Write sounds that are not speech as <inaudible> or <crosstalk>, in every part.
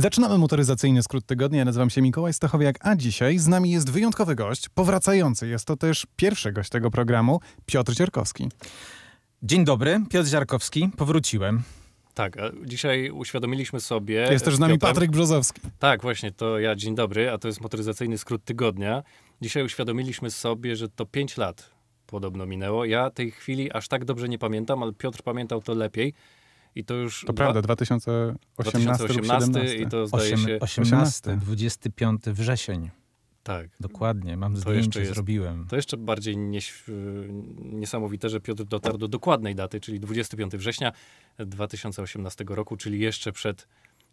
Zaczynamy motoryzacyjny skrót tygodnia. Nazywam się Mikołaj Stachowiak, a dzisiaj z nami jest wyjątkowy gość, powracający. Jest to też pierwszy gość tego programu, Piotr Cierkowski. Dzień dobry, Piotr Ziarkowski, powróciłem. Tak, dzisiaj uświadomiliśmy sobie. Jest też z nami Piotrem. Patryk Brzozowski. Tak, właśnie, to ja dzień dobry, a to jest motoryzacyjny skrót tygodnia. Dzisiaj uświadomiliśmy sobie, że to 5 lat podobno minęło. Ja tej chwili aż tak dobrze nie pamiętam, ale Piotr pamiętał to lepiej. I to już. To prawda, 2018, 2018 i to zdaje się. 18, 25 wrzesień. Tak. Dokładnie, mam to zdjęcie, jest, zrobiłem. To jeszcze bardziej nieś, niesamowite, że Piotr dotarł do dokładnej daty, czyli 25 września 2018 roku, czyli jeszcze przed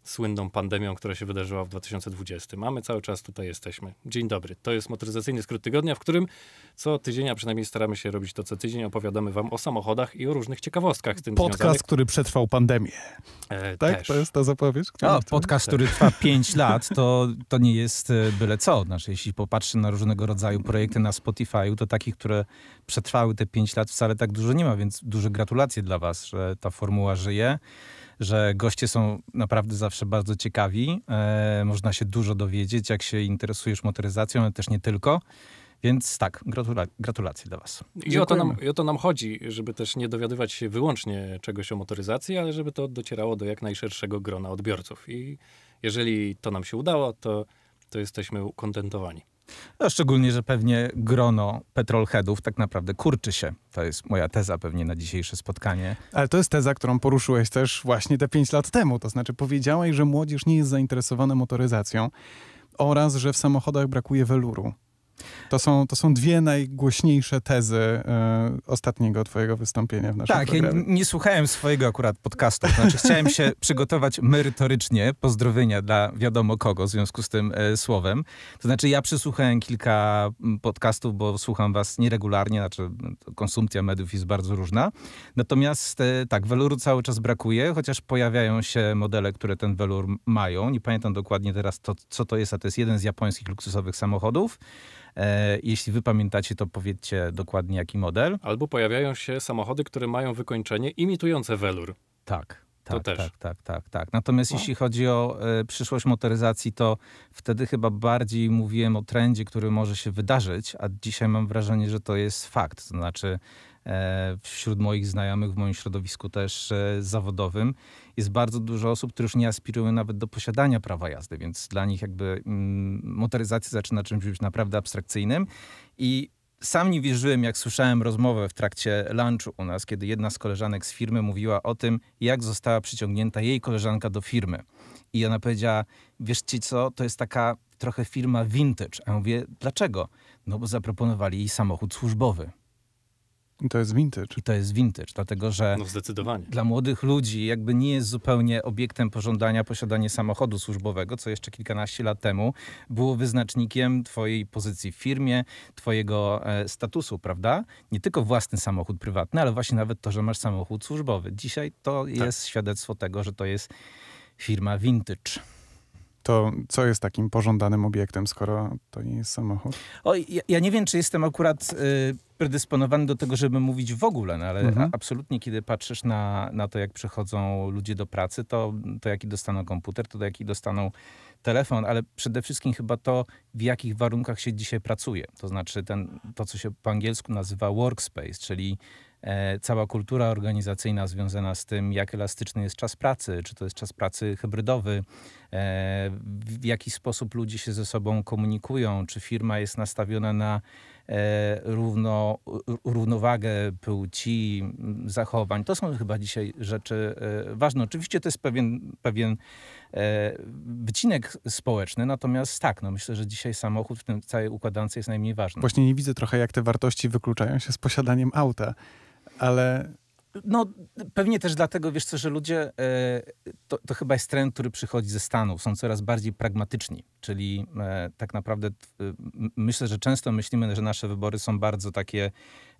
słynną pandemią, która się wydarzyła w 2020. Mamy cały czas tutaj jesteśmy. Dzień dobry. To jest motoryzacyjny skrót tygodnia, w którym co tydzień, a przynajmniej staramy się robić to co tydzień, opowiadamy wam o samochodach i o różnych ciekawostkach z tym Podcast, związanych. który przetrwał pandemię. E, tak? Też. To jest ta zapowiedź? A, podcast, który tak. trwa 5 lat, to, to nie jest e, byle co. Znaczy, jeśli popatrzy na różnego rodzaju projekty na Spotify'u, to takich, które przetrwały te 5 lat wcale tak dużo nie ma, więc duże gratulacje dla was, że ta formuła żyje że goście są naprawdę zawsze bardzo ciekawi. E, można się dużo dowiedzieć, jak się interesujesz motoryzacją, ale też nie tylko. Więc tak, gratula gratulacje dla Was. I o, to nam, I o to nam chodzi, żeby też nie dowiadywać się wyłącznie czegoś o motoryzacji, ale żeby to docierało do jak najszerszego grona odbiorców. I jeżeli to nam się udało, to, to jesteśmy ukontentowani. No, szczególnie, że pewnie grono petrolheadów tak naprawdę kurczy się. To jest moja teza pewnie na dzisiejsze spotkanie. Ale to jest teza, którą poruszyłeś też właśnie te pięć lat temu. To znaczy powiedziałeś, że młodzież nie jest zainteresowana motoryzacją oraz, że w samochodach brakuje weluru. To są, to są dwie najgłośniejsze tezy e, ostatniego twojego wystąpienia w naszym Tak, programie. ja nie słuchałem swojego akurat podcastu. Znaczy chciałem się <laughs> przygotować merytorycznie, pozdrowienia dla wiadomo kogo w związku z tym e, słowem. To znaczy ja przysłuchałem kilka podcastów, bo słucham was nieregularnie, znaczy konsumpcja mediów jest bardzo różna. Natomiast e, tak, weluru cały czas brakuje, chociaż pojawiają się modele, które ten welur mają. Nie pamiętam dokładnie teraz to, co to jest, a to jest jeden z japońskich luksusowych samochodów. E, jeśli wy pamiętacie, to powiedzcie dokładnie jaki model. Albo pojawiają się samochody, które mają wykończenie imitujące welur. Tak. Tak, tak, tak, tak, tak. Natomiast no. jeśli chodzi o e, przyszłość motoryzacji, to wtedy chyba bardziej mówiłem o trendzie, który może się wydarzyć, a dzisiaj mam wrażenie, że to jest fakt. To znaczy E, wśród moich znajomych, w moim środowisku też e, zawodowym, jest bardzo dużo osób, które już nie aspirują nawet do posiadania prawa jazdy, więc dla nich jakby mm, motoryzacja zaczyna czymś być naprawdę abstrakcyjnym i sam nie wierzyłem, jak słyszałem rozmowę w trakcie lunchu u nas, kiedy jedna z koleżanek z firmy mówiła o tym, jak została przyciągnięta jej koleżanka do firmy. I ona powiedziała, wiesz ci co, to jest taka trochę firma vintage. A ja mówię, dlaczego? No bo zaproponowali jej samochód służbowy. I to jest vintage. I to jest vintage, dlatego że no zdecydowanie. dla młodych ludzi jakby nie jest zupełnie obiektem pożądania posiadanie samochodu służbowego, co jeszcze kilkanaście lat temu było wyznacznikiem twojej pozycji w firmie, twojego e, statusu, prawda? Nie tylko własny samochód prywatny, ale właśnie nawet to, że masz samochód służbowy. Dzisiaj to tak. jest świadectwo tego, że to jest firma vintage to co jest takim pożądanym obiektem, skoro to nie jest samochód? O, ja, ja nie wiem, czy jestem akurat y, predysponowany do tego, żeby mówić w ogóle, no, ale mhm. absolutnie, kiedy patrzysz na, na to, jak przychodzą ludzie do pracy, to, to jaki dostaną komputer, to jaki dostaną telefon, ale przede wszystkim chyba to, w jakich warunkach się dzisiaj pracuje. To znaczy ten, to, co się po angielsku nazywa workspace, czyli E, cała kultura organizacyjna związana z tym, jak elastyczny jest czas pracy, czy to jest czas pracy hybrydowy, e, w jaki sposób ludzie się ze sobą komunikują, czy firma jest nastawiona na e, równo, równowagę płci, zachowań. To są chyba dzisiaj rzeczy ważne. Oczywiście to jest pewien, pewien wycinek społeczny, natomiast tak, no myślę, że dzisiaj samochód w tym całej układance jest najmniej ważny. Właśnie nie widzę trochę, jak te wartości wykluczają się z posiadaniem auta. Ale... No, pewnie też dlatego, wiesz co, że ludzie, e, to, to, chyba jest trend, który przychodzi ze Stanów, są coraz bardziej pragmatyczni, czyli e, tak naprawdę y, myślę, że często myślimy, że nasze wybory są bardzo takie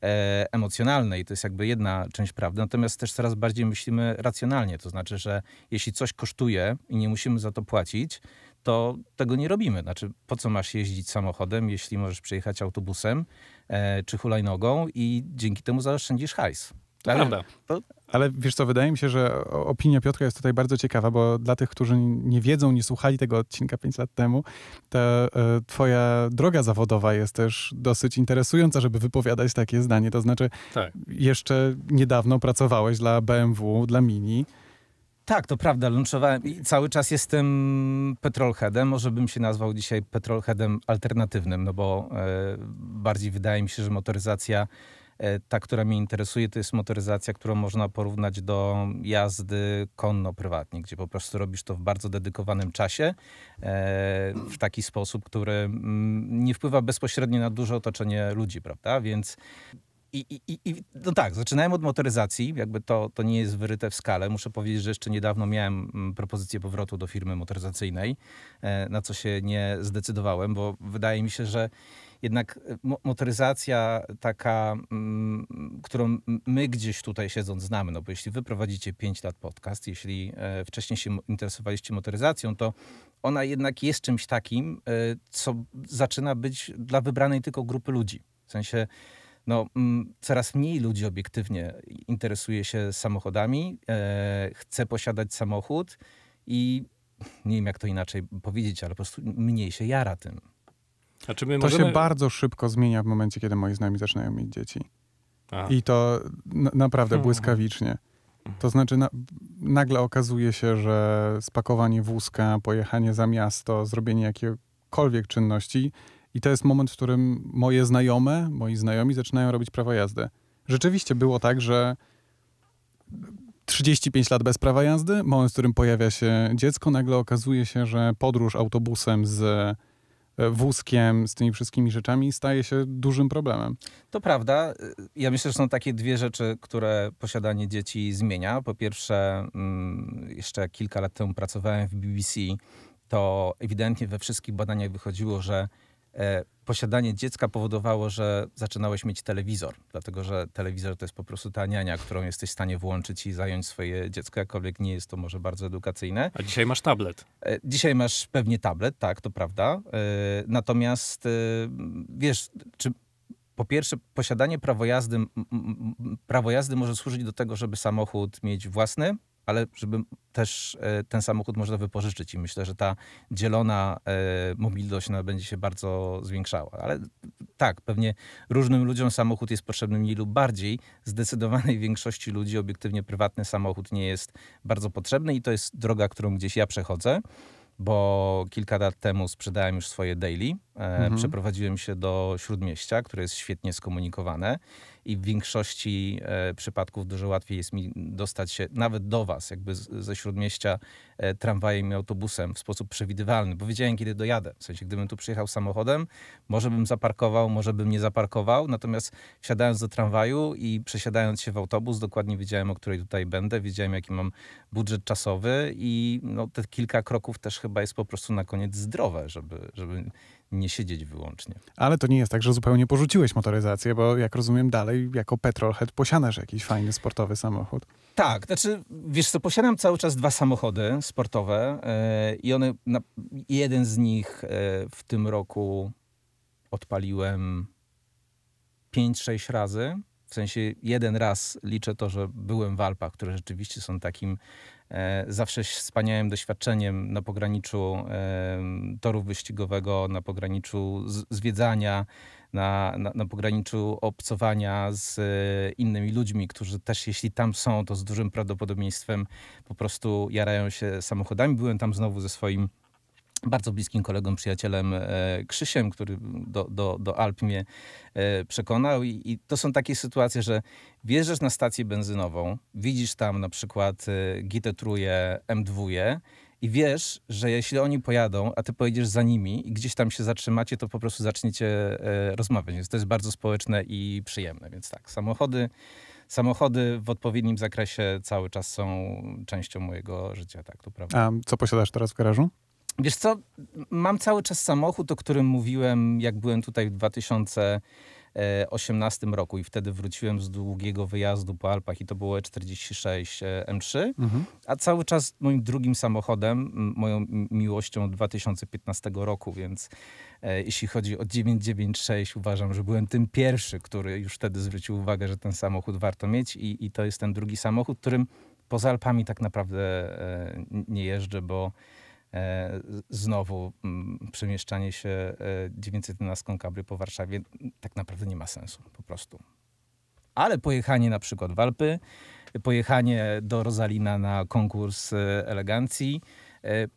e, emocjonalne i to jest jakby jedna część prawdy, natomiast też coraz bardziej myślimy racjonalnie, to znaczy, że jeśli coś kosztuje i nie musimy za to płacić, to tego nie robimy. Znaczy, po co masz jeździć samochodem, jeśli możesz przejechać autobusem e, czy hulajnogą i dzięki temu zaoszczędzisz hajs. Ale, Prawda. To... Ale wiesz co, wydaje mi się, że opinia Piotra jest tutaj bardzo ciekawa, bo dla tych, którzy nie wiedzą, nie słuchali tego odcinka 5 lat temu, ta e, twoja droga zawodowa jest też dosyć interesująca, żeby wypowiadać takie zdanie. To znaczy, tak. jeszcze niedawno pracowałeś dla BMW, dla Mini. Tak, to prawda, lunchowałem i cały czas jestem petrolheadem. Może bym się nazwał dzisiaj petrolheadem alternatywnym, no bo e, bardziej wydaje mi się, że motoryzacja, e, ta, która mnie interesuje, to jest motoryzacja, którą można porównać do jazdy konno prywatnie, gdzie po prostu robisz to w bardzo dedykowanym czasie, e, w taki sposób, który m, mm, nie wpływa bezpośrednio na duże otoczenie ludzi, prawda? Więc i, i, i, no tak, zaczynałem od motoryzacji, jakby to, to nie jest wyryte w skalę. Muszę powiedzieć, że jeszcze niedawno miałem mm, propozycję powrotu do firmy motoryzacyjnej, e, na co się nie zdecydowałem, bo wydaje mi się, że jednak e, motoryzacja taka, mm, którą my gdzieś tutaj siedząc znamy, no bo jeśli wy prowadzicie 5 lat podcast, jeśli e, wcześniej się interesowaliście motoryzacją, to ona jednak jest czymś takim, co zaczyna być dla wybranej tylko grupy ludzi. W sensie no, mm, coraz mniej ludzi obiektywnie interesuje się samochodami, e, chce posiadać samochód i nie wiem jak to inaczej powiedzieć, ale po prostu mniej się jara tym. to się bardzo szybko zmienia w momencie, kiedy moi znajomi zaczynają mieć dzieci. A. I to na naprawdę hmm. błyskawicznie. To znaczy, na nagle okazuje się, że spakowanie wózka, pojechanie za miasto, zrobienie jakiegokolwiek czynności i to jest moment, w którym moje znajome, moi znajomi zaczynają robić prawo jazdy. Rzeczywiście było tak, że 35 lat bez prawa jazdy, moment, w którym pojawia się dziecko, nagle okazuje się, że podróż autobusem z e, wózkiem, z tymi wszystkimi rzeczami staje się dużym problemem. To prawda. Ja myślę, że są takie dwie rzeczy, które posiadanie dzieci zmienia. Po pierwsze, mm, jeszcze kilka lat temu pracowałem w BBC, to ewidentnie we wszystkich badaniach wychodziło, że E, posiadanie dziecka powodowało, że zaczynałeś mieć telewizor, dlatego że telewizor to jest po prostu ta niania, którą jesteś w stanie włączyć i zająć swoje dziecko, jakkolwiek nie jest to może bardzo edukacyjne. A dzisiaj masz tablet. E, dzisiaj masz pewnie tablet, tak, to prawda. E, natomiast wiesz, czy po pierwsze, posiadanie prawo jazdy, prawo jazdy może służyć do tego, żeby samochód mieć własny, ale żeby też e, ten samochód można wypożyczyć i myślę, że ta dzielona e, mobilność będzie się bardzo zwiększała. Ale tak, pewnie różnym ludziom samochód jest potrzebny mniej lub bardziej. Zdecydowanej <laughs> większości ludzi obiektywnie prywatny samochód nie jest bardzo potrzebny i to jest droga, którą gdzieś ja przechodzę bo kilka lat temu sprzedałem już swoje daily. E, mhm. Przeprowadziłem się do śródmieścia, które jest świetnie skomunikowane i w większości e, przypadków dużo łatwiej jest mi dostać się nawet do Was, jakby ze śródmieścia e, tramwajem i autobusem w sposób przewidywalny, bo wiedziałem, kiedy dojadę. W sensie, gdybym tu przyjechał samochodem, może bym zaparkował, może bym nie zaparkował, natomiast wsiadając do tramwaju i przesiadając się w autobus, dokładnie wiedziałem, o której tutaj będę, wiedziałem, jaki mam budżet czasowy i no, te kilka kroków też chyba jest po prostu na koniec zdrowe, żeby, żeby nie siedzieć wyłącznie. Ale to nie jest tak, że zupełnie porzuciłeś motoryzację, bo jak rozumiem dalej jako petrolhead posiadasz jakiś fajny sportowy samochód. Tak, znaczy wiesz co, posiadam cały czas dwa samochody sportowe yy, i one, na, jeden z nich yy, w tym roku odpaliłem 5-6 razy. W sensie jeden raz liczę to, że byłem w Alpach, które rzeczywiście są takim E, zawsze wspaniałym doświadczeniem na pograniczu toru wyścigowego, na pograniczu zwiedzania, na, na, na, pograniczu obcowania z e, innymi ludźmi, którzy też jeśli tam są, to z dużym prawdopodobieństwem po prostu jarają się samochodami. Byłem tam znowu ze swoim bardzo bliskim kolegą, przyjacielem e, Krzysiem, który do, do, do Alp mnie e, przekonał. I, I, to są takie sytuacje, że wjeżdżasz na stację benzynową, widzisz tam na przykład e, GT3, M2 i wiesz, że jeśli oni pojadą, a ty pojedziesz za nimi i gdzieś tam się zatrzymacie, to po prostu zaczniecie rozmawiać. Więc to jest bardzo społeczne i przyjemne. Więc tak, samochody samochody w odpowiednim zakresie cały czas są częścią mojego życia, tak, to prawda. A co posiadasz teraz w garażu? Wiesz co, mam cały czas samochód, o którym mówiłem, jak byłem tutaj w 2018 roku i wtedy wróciłem z długiego wyjazdu po Alpach i to było E46 e, M3, mhm. a cały czas moim drugim samochodem, moją miłością od 2015 roku, więc e, jeśli chodzi o 996, uważam, że byłem tym pierwszy, który już wtedy zwrócił uwagę, że ten samochód warto mieć i, i to jest ten drugi samochód, którym poza Alpami tak naprawdę e, nie jeżdżę, bo E, znowu mm, przemieszczanie się 911 e, kabry po Warszawie mm, tak naprawdę nie ma sensu po prostu. Ale pojechanie na przykład w Alpy, pojechanie do Rosalina na konkurs e, elegancji,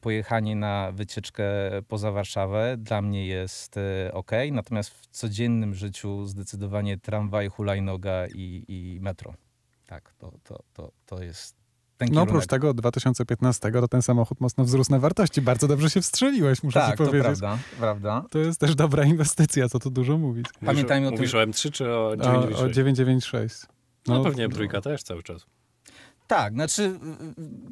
pojechanie na wycieczkę poza Warszawę dla mnie jest ok, natomiast w codziennym życiu zdecydowanie tramwaj, hulajnoga i, i metro. Tak, to, to, to, to jest ten No oprócz tego od 2015 to ten samochód mocno wzrósł na wartości. Bardzo dobrze się wstrzeliłeś, muszę tak, ci powiedzieć. Tak, to prawda, prawda. To jest też dobra inwestycja, co tu dużo mówić. Pamiętajmy o tym... Mówisz o M3 czy o 996? O, o 996. No, no pewnie no. m no. też cały czas. Tak, znaczy y, y,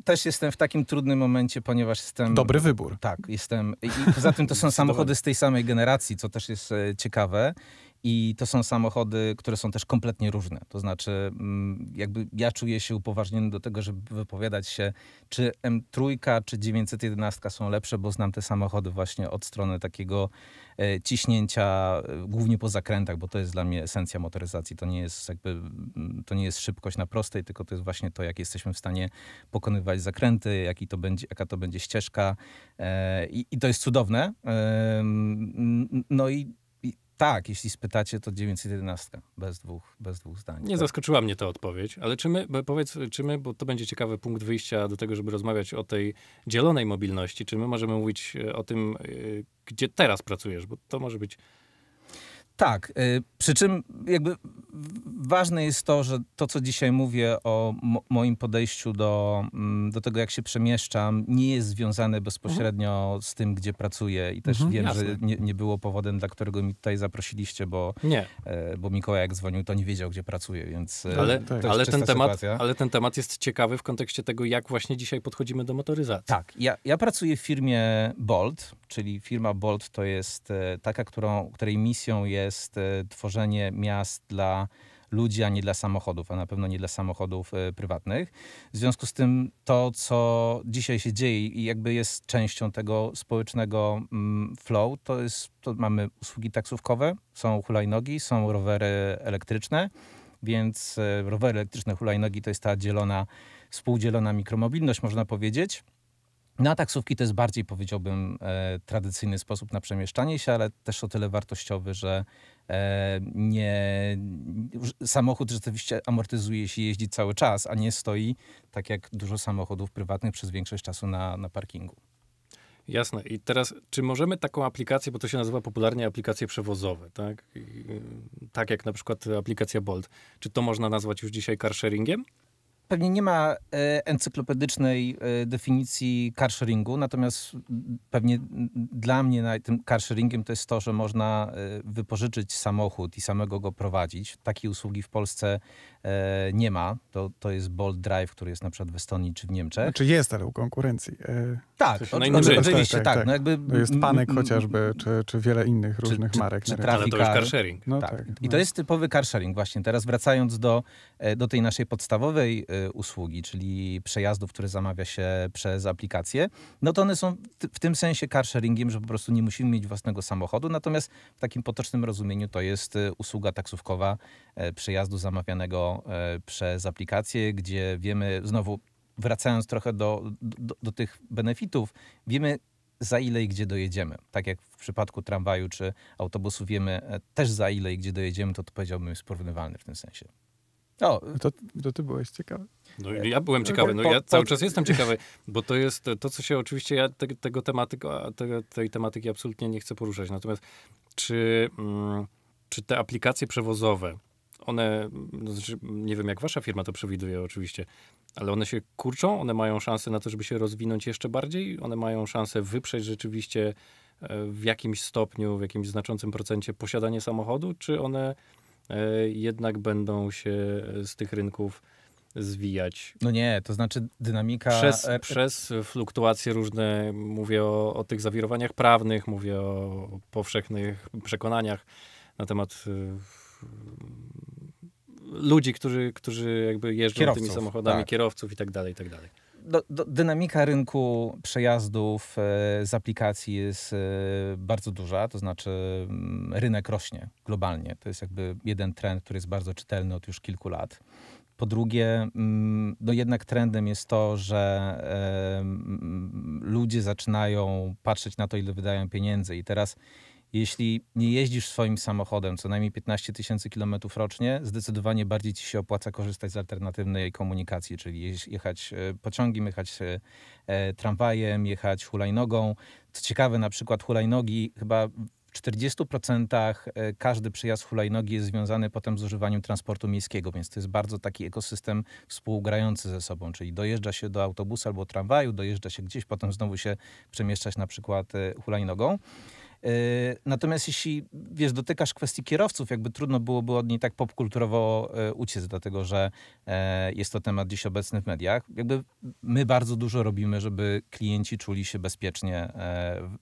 też jestem w takim trudnym momencie, ponieważ jestem. Dobry wybór. Tak, jestem. I poza tym to są samochody z tej samej generacji, co też jest e, ciekawe. I to są samochody, które są też kompletnie różne. To znaczy, mm, jakby ja czuję się upoważniony do tego, żeby wypowiadać się, czy M3 czy 911 są lepsze, bo znam te samochody właśnie od strony takiego e, ciśnięcia, e, głównie po zakrętach, bo to jest dla mnie esencja motoryzacji. To nie jest jakby, mm, to nie jest szybkość na prostej, tylko to jest właśnie to, jak jesteśmy w stanie pokonywać zakręty, jaki to będzie, jaka to będzie ścieżka. E, I, i to jest cudowne. No i tak, jeśli spytacie, to 911, bez dwóch, bez dwóch zdań. Nie tak. zaskoczyła mnie ta odpowiedź, ale czy my, powiedz, czy my, bo to będzie ciekawy punkt wyjścia do tego, żeby rozmawiać o tej dzielonej mobilności, czy my możemy mówić e, o tym, e, gdzie teraz pracujesz, bo to może być tak, y, przy czym jakby ważne jest to, że to, co dzisiaj mówię o moim podejściu do, mm, do tego, jak się przemieszczam, nie jest związane bezpośrednio mhm. z tym, gdzie pracuję. I też mhm, wiem, jasne. że nie, nie, było powodem, dla którego mi tutaj zaprosiliście, bo, nie. E, bo Mikołaj jak dzwonił, to nie wiedział, gdzie pracuję, więc e, ale, tak. ale ten temat, Ale ten temat jest ciekawy w kontekście tego, jak właśnie dzisiaj podchodzimy do motoryzacji. Tak, ja, ja pracuję w firmie Bolt, czyli firma Bolt to jest e, taka, którą, której misją jest jest e, tworzenie miast dla ludzi, a nie dla samochodów, a na pewno nie dla samochodów e, prywatnych. W związku z tym to, co dzisiaj się dzieje i jakby jest częścią tego społecznego mm, flow, to jest, to mamy usługi taksówkowe, są hulajnogi, są rowery elektryczne, więc e, rowery elektryczne, hulajnogi to jest ta dzielona, współdzielona mikromobilność, można powiedzieć. No a taksówki to jest bardziej, powiedziałbym, e, tradycyjny sposób na przemieszczanie się, ale też o tyle wartościowy, że e, nie, samochód rzeczywiście amortyzuje się, jeździ cały czas, a nie stoi tak jak dużo samochodów prywatnych przez większość czasu na, na parkingu. Jasne. I teraz, czy możemy taką aplikację, bo to się nazywa popularnie aplikacje przewozowe, tak? I, tak jak na przykład aplikacja Bolt. Czy to można nazwać już dzisiaj carsharingiem? pewnie nie ma e, encyklopedycznej e, definicji carsharingu, natomiast pewnie dla mnie tym carsharingiem to jest to, że można e, wypożyczyć samochód i samego go prowadzić. Takiej usługi w Polsce E, nie ma. To, to jest Bolt Drive, który jest na przykład w Estonii czy w Niemczech. Znaczy jest, ale u konkurencji. E, tak, oczywiście, tak tak, tak. tak, No jakby, to jest Panek chociażby, czy, czy wiele innych różnych czy, marek. Czy, czy ale to już car sharing. No tak. tak no. I to no. jest typowy car sharing właśnie. Teraz wracając do, e, do tej naszej podstawowej usługi, czyli przejazdów, które zamawia się przez aplikację, no to one są w tym sensie car sharingiem, że po prostu nie musimy mieć własnego samochodu, natomiast w takim potocznym rozumieniu to jest usługa taksówkowa przejazdu zamawianego E, przez aplikacje, gdzie wiemy, znowu wracając trochę do, do, do tych benefitów, wiemy za ile i gdzie dojedziemy. Tak jak w przypadku tramwaju czy autobusu wiemy e, też za ile i gdzie dojedziemy, to, to powiedziałbym jest porównywalny w tym sensie. O, to, to ty byłeś ciekawy. No, ja byłem e, ciekawy, no ja cały czas jestem ciekawy, bo to jest to, co się oczywiście, ja te, tego tematyka, te, tej tematyki absolutnie nie chcę poruszać. Natomiast czy, mm, czy te aplikacje przewozowe, one, no, znaczy nie wiem jak wasza firma to przewiduje oczywiście, ale one się kurczą, one mają szansę na to, żeby się rozwinąć jeszcze bardziej, one mają szansę wyprzeć rzeczywiście e, w jakimś stopniu, w jakimś znaczącym procencie posiadanie samochodu, czy one e, jednak będą się z tych rynków zwijać. No nie, to znaczy dynamika... Przez, e, przez fluktuacje różne, mówię o, o tych zawirowaniach prawnych, mówię o powszechnych przekonaniach na temat ludzi, którzy, którzy jakby jeżdżą kierowców, tymi samochodami, tak. kierowców i tak dalej, i tak dalej. Do, do, dynamika rynku przejazdów e, z aplikacji jest e, bardzo duża, to znaczy m, mm, rynek rośnie globalnie. To jest jakby jeden trend, który jest bardzo czytelny od już kilku lat. Po drugie, m, mm, no jednak trendem jest to, że e, m, ludzie zaczynają patrzeć na to, ile wydają pieniędzy i teraz jeśli nie jeździsz swoim samochodem co najmniej 15 tysięcy kilometrów rocznie, zdecydowanie bardziej ci się opłaca korzystać z alternatywnej komunikacji, czyli jechać e, pociągiem, jechać e, e, tramwajem, jechać hulajnogą. Co ciekawe, na przykład hulajnogi chyba w 40% każdy przyjazd hulajnogi jest związany potem z używaniem transportu miejskiego, więc to jest bardzo taki ekosystem współgrający ze sobą, czyli dojeżdża się do autobusu albo tramwaju, dojeżdża się gdzieś, potem znowu się przemieszczać na przykład hulajnogą. E, natomiast jeśli, wiesz, dotykasz kwestii kierowców, jakby trudno byłoby od niej tak popkulturowo e, uciec, dlatego że e, jest to temat dziś obecny w mediach. Jakby my bardzo dużo robimy, żeby klienci czuli się bezpiecznie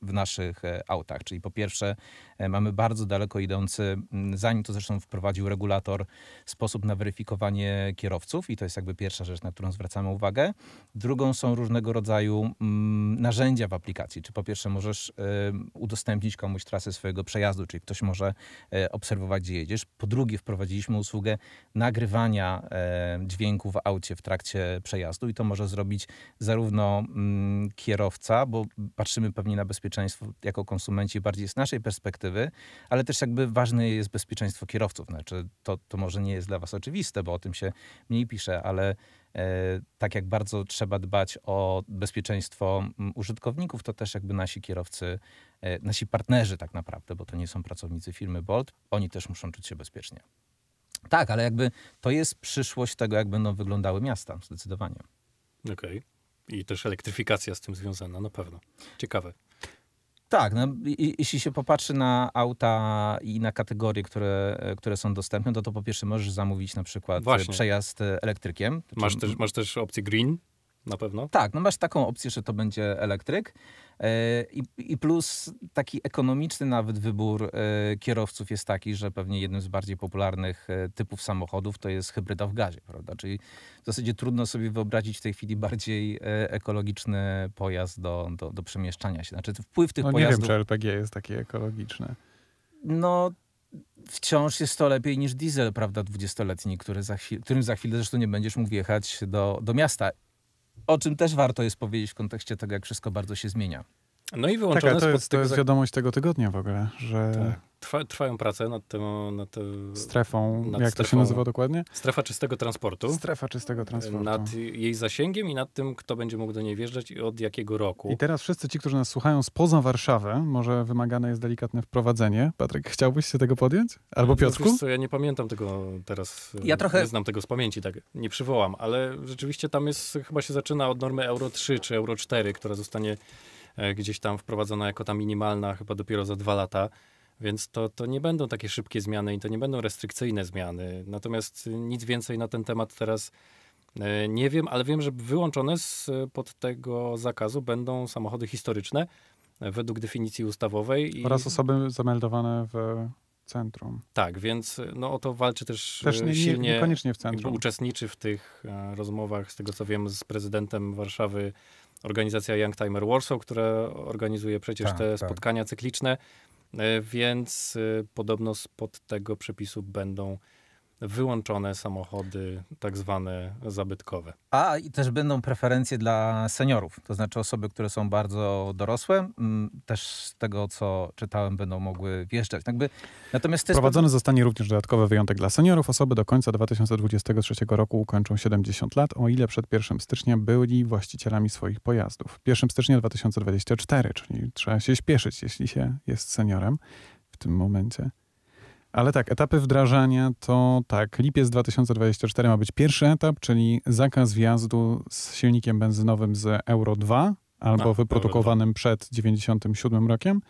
w naszych autach. Czyli po pierwsze mamy bardzo daleko idący, zanim to zresztą wprowadził regulator, sposób na weryfikowanie kierowców i to jest jakby pierwsza rzecz, na którą zwracamy uwagę. Drugą są różnego rodzaju narzędzia w aplikacji. Czy po pierwsze możesz udostępnić komuś trasę swojego przejazdu, czyli ktoś może e, obserwować, gdzie jedziesz. Po drugie, wprowadziliśmy usługę nagrywania e, dźwięku w aucie w trakcie przejazdu i to może zrobić zarówno mm, kierowca, bo patrzymy pewnie na bezpieczeństwo jako konsumenci bardziej z naszej perspektywy, ale też jakby ważne jest bezpieczeństwo kierowców. Znaczy, to, to może nie jest dla was oczywiste, bo o tym się mniej pisze, ale e, tak jak bardzo trzeba dbać o bezpieczeństwo mm, użytkowników, to też jakby nasi kierowcy E, nasi partnerzy tak naprawdę, bo to nie są pracownicy firmy Bolt, oni też muszą czuć się bezpiecznie. Tak, ale jakby to jest przyszłość tego, jak będą wyglądały miasta, zdecydowanie. Okej. Okay. I też elektryfikacja z tym związana, na pewno. Ciekawe. Tak, no, jeśli się popatrzy na auta i na kategorie, które, e, które są dostępne, to, to po pierwsze możesz zamówić na przykład e, Właśnie. przejazd elektrykiem. Masz też, masz też opcję green, na pewno? Tak, no masz taką opcję, że to będzie elektryk. E, I, plus taki ekonomiczny nawet wybór e, kierowców jest taki, że pewnie jednym z bardziej popularnych e, typów samochodów to jest hybryda w gazie, prawda? Czyli w zasadzie trudno sobie wyobrazić w tej chwili bardziej ekologiczny pojazd do, do, do przemieszczania się. Znaczy wpływ tych no, pojazdów... nie wiem, czy LPG jest takie ekologiczne. No, wciąż jest to lepiej niż diesel, prawda, dwudziestoletni, który za chwil, którym za chwilę zresztą nie będziesz mógł wjechać do, do miasta o czym też warto jest powiedzieć w kontekście tego, jak wszystko bardzo się zmienia. No i tak, wyłączone tak, to, jest, to jest tak- wiadomość tego tygodnia w ogóle, że tak. Trwa, trwają prace nad tym. Nad, e, strefą, nad jak strefą, to się nazywa dokładnie? Strefa czystego transportu. Strefa czystego transportu. Nad jej zasięgiem i nad tym, kto będzie mógł do niej wjeżdżać i od jakiego roku. I teraz wszyscy ci, którzy nas słuchają spoza Warszawy, może wymagane jest delikatne wprowadzenie. Patryk, chciałbyś się tego podjąć? Albo no Piotrku? No, co, ja nie pamiętam tego teraz. E, ja trochę... Nie znam tego z pamięci, tak nie przywołam, ale rzeczywiście tam jest, chyba się zaczyna od normy Euro 3 czy Euro 4, która zostanie e, gdzieś tam wprowadzona jako ta minimalna chyba dopiero za dwa lata. Więc to, to nie będą takie szybkie zmiany i to nie będą restrykcyjne zmiany. Natomiast nic więcej na ten temat teraz e, nie wiem, ale wiem, że wyłączone spod e, tego zakazu będą samochody historyczne e, według definicji ustawowej. I... Oraz osoby zameldowane w centrum. Tak, więc no, o to walczy też, też nie, silnie. Niekoniecznie w centrum. Uczestniczy w tych rozmowach, z tego co wiem, z prezydentem Warszawy organizacja Young Timer Warsaw, która organizuje przecież tak, te tak. spotkania cykliczne. E, więc y, podobno spod tego przepisu będą wyłączone samochody tak zwane zabytkowe. A i też będą preferencje dla seniorów, to znaczy osoby, które są bardzo dorosłe, mm, też z tego co czytałem będą mogły wjeżdżać. Jakby, natomiast Prowadzony zostanie również dodatkowy wyjątek dla seniorów. Osoby do końca 2023 roku ukończą 70 lat, o ile przed 1 stycznia byli właścicielami swoich pojazdów. 1 stycznia 2024, czyli trzeba się śpieszyć, jeśli się jest seniorem w tym momencie. Ale tak, etapy wdrażania to tak, lipiec 2024 ma być pierwszy etap, czyli zakaz wjazdu z silnikiem benzynowym z Euro 2 albo no, wyprodukowanym przed 97 rokiem.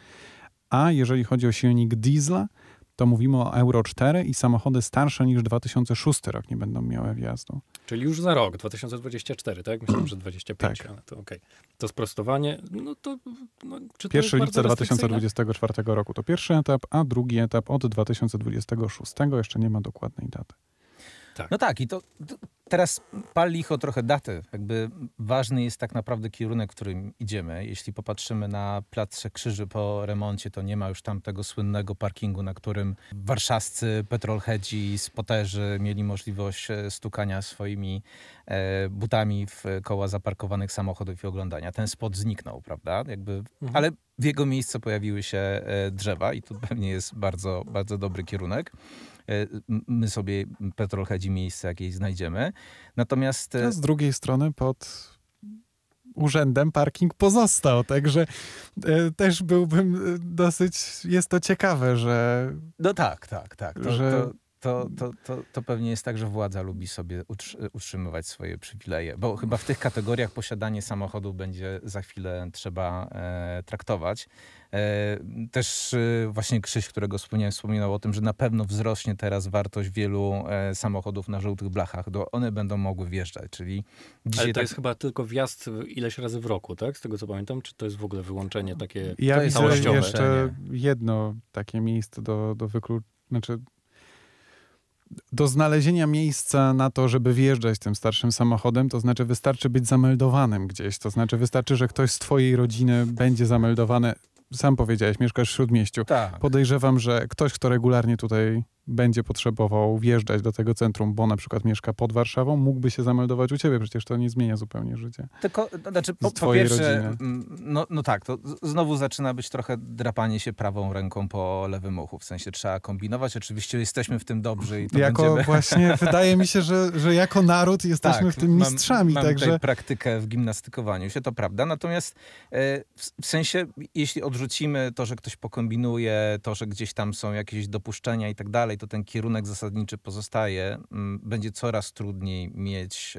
A jeżeli chodzi o silnik diesla, to mówimy o Euro 4 i samochody starsze niż 2006 rok nie będą miały wjazdu. Czyli już za rok, 2024, tak? Myślałem, że 25, tak. ale to okej. Okay. To sprostowanie, no to... No, czy pierwszy lipca 2024 roku to pierwszy etap, a drugi etap od 2026. Jeszcze nie ma dokładnej daty. Tak. No tak, i to, to teraz pal licho trochę daty. Jakby ważny jest tak naprawdę kierunek, w którym idziemy. Jeśli popatrzymy na Plac Krzyży po remoncie, to nie ma już tam tego słynnego parkingu, na którym warszawscy petrolhedzi, spoterzy mieli możliwość e, stukania swoimi e, butami w koła zaparkowanych samochodów i oglądania. Ten spot zniknął, prawda? Jakby, mhm. ale w jego miejsce pojawiły się e, drzewa i tu pewnie jest bardzo, bardzo dobry kierunek. E, my sobie petrol chadzi miejsce jakieś znajdziemy. Natomiast... E, A z drugiej strony pod urzędem parking pozostał, także e, też byłbym dosyć, jest to ciekawe, że... No tak, tak, tak. To, że... To to, to, to, to pewnie jest tak, że władza lubi sobie utrzymywać swoje przywileje, bo chyba w tych kategoriach posiadanie samochodu będzie za chwilę trzeba e, traktować. E, też e, właśnie Krzyś, którego wspomniałem, wspominał o tym, że na pewno wzrośnie teraz wartość wielu e, samochodów na żółtych blachach, do one będą mogły wjeżdżać, czyli Ale to tak... jest chyba tylko wjazd ileś razy w roku, tak? Z tego co pamiętam, czy to jest w ogóle wyłączenie takie ja całościowe? Ja jeszcze jedno takie miejsce do, do wykluczenia, znaczy do znalezienia miejsca na to, żeby wjeżdżać tym starszym samochodem, to znaczy wystarczy być zameldowanym gdzieś, to znaczy wystarczy, że ktoś z twojej rodziny będzie zameldowany. Sam powiedziałeś, mieszkasz w Śródmieściu. Tak. Podejrzewam, że ktoś, kto regularnie tutaj będzie potrzebował wjeżdżać do tego centrum, bo na przykład mieszka pod Warszawą, mógłby się zameldować u ciebie, przecież to nie zmienia zupełnie życia. Tylko, to no, znaczy, po, po pierwsze, no, no, tak, to znowu zaczyna być trochę drapanie się prawą ręką po lewym uchu, w sensie trzeba kombinować, oczywiście jesteśmy w tym dobrzy i to jako będziemy... Właśnie, <laughs> wydaje mi się, że, że jako naród jesteśmy tak, w tym mistrzami, mam, także... praktykę w gimnastykowaniu się, to prawda, natomiast e, w sensie, jeśli odrzucimy to, że ktoś pokombinuje, to, że gdzieś tam są jakieś dopuszczenia i tak dalej, dalej, to ten kierunek zasadniczy pozostaje. Mm, będzie coraz trudniej mieć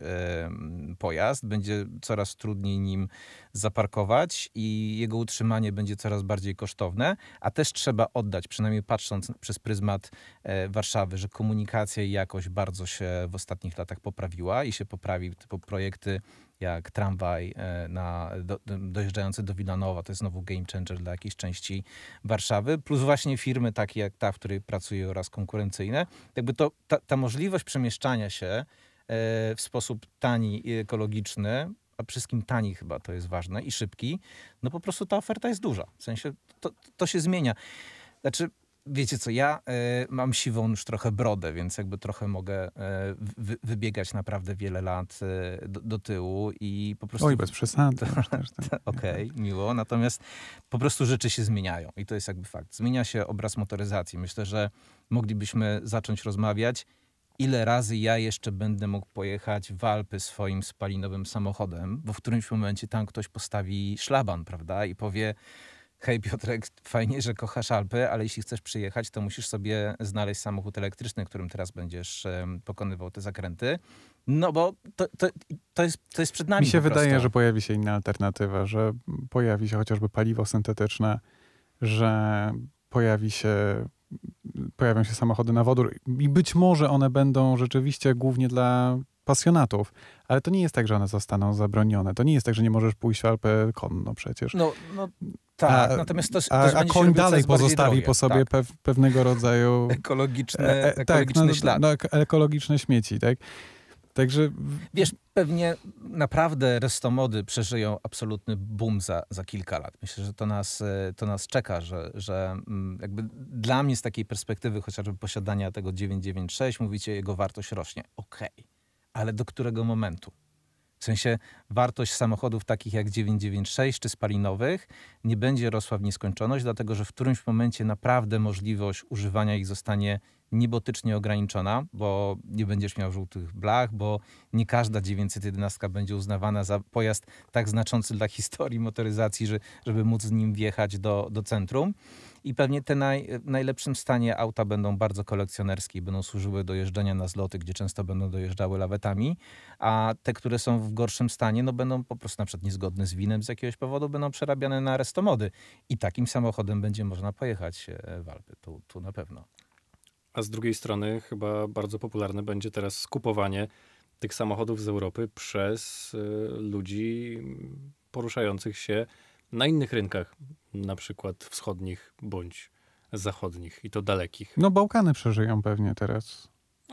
pojazd, będzie coraz trudniej nim zaparkować i jego utrzymanie będzie coraz bardziej kosztowne, a też trzeba oddać, przynajmniej patrząc przez pryzmat e, Warszawy, że komunikacja i jakość bardzo się w ostatnich latach poprawiła i się poprawi. Typu projekty jak tramwaj e, na, do, dojeżdżający do Wilanowa. To jest znowu game changer dla jakiejś części Warszawy. Plus właśnie firmy takie jak ta, w której pracuję oraz konkurencyjne. Jakby to, ta, ta możliwość przemieszczania się e, w sposób tani i ekologiczny, a wszystkim tani chyba to jest ważne i szybki, no po prostu ta oferta jest duża. W sensie to, to się zmienia. Znaczy, wiecie co, ja y, mam siwą już trochę brodę, więc jakby trochę mogę y, wy, wybiegać naprawdę wiele lat y, do, do, tyłu i po prostu... Oj, bez przesady. <laughs> Tak. <laughs> Okej, okay, miło. Natomiast po prostu rzeczy się zmieniają i to jest jakby fakt. Zmienia się obraz motoryzacji. Myślę, że moglibyśmy zacząć rozmawiać, ile razy ja jeszcze będę mógł pojechać w Alpy swoim spalinowym samochodem, bo w którymś momencie tam ktoś postawi szlaban, prawda, i powie hej Piotrek, fajnie, że kochasz Alpy, ale jeśli chcesz przyjechać, to musisz sobie znaleźć samochód elektryczny, którym teraz będziesz pokonywał te zakręty. No bo to, to, to, jest, to jest przed nami. Mi się wydaje, że pojawi się inna alternatywa, że pojawi się chociażby paliwo syntetyczne, że pojawi się pojawią się samochody na wodór i być może one będą rzeczywiście głównie dla pasjonatów, ale to nie jest tak, że one zostaną zabronione. To nie jest tak, że nie możesz pójść w Alpę konno przecież. No, no tak, a, natomiast to, a, a koń dalej pozostawi drogie, po sobie tak. pew, pewnego rodzaju... <laughs> Ekologiczne, ekologiczne e, tak, no, ślad. No, ekologiczne śmieci, tak? Także... Wiesz, pewnie naprawdę restomody przeżyją absolutny boom za, za kilka lat. Myślę, że to nas, e, to nas czeka, że, że mm, jakby dla mnie z takiej perspektywy chociażby posiadania tego 996, mówicie, jego wartość rośnie. Okej. Okay ale do którego momentu? W sensie wartość samochodów takich jak 996 czy spalinowych nie będzie rosła w nieskończoność, dlatego że w którymś momencie naprawdę możliwość używania ich zostanie niebotycznie ograniczona, bo nie będziesz miał żółtych blach, bo nie każda 911 będzie uznawana za pojazd tak znaczący dla historii motoryzacji, że, żeby móc z nim wjechać do, do centrum. I pewnie te naj, w najlepszym stanie auta będą bardzo kolekcjonerskie i będą służyły do jeżdżenia na zloty, gdzie często będą dojeżdżały lawetami, a te, które są w gorszym stanie, no będą po prostu na przykład niezgodne z winem z jakiegoś powodu, będą przerabiane na restomody. I takim samochodem będzie można pojechać e, w Alpy, tu, tu na pewno. A z drugiej strony chyba bardzo popularne będzie teraz skupowanie tych samochodów z Europy przez y, ludzi poruszających się na innych rynkach, na przykład wschodnich bądź zachodnich i to dalekich. No Bałkany przeżyją pewnie teraz.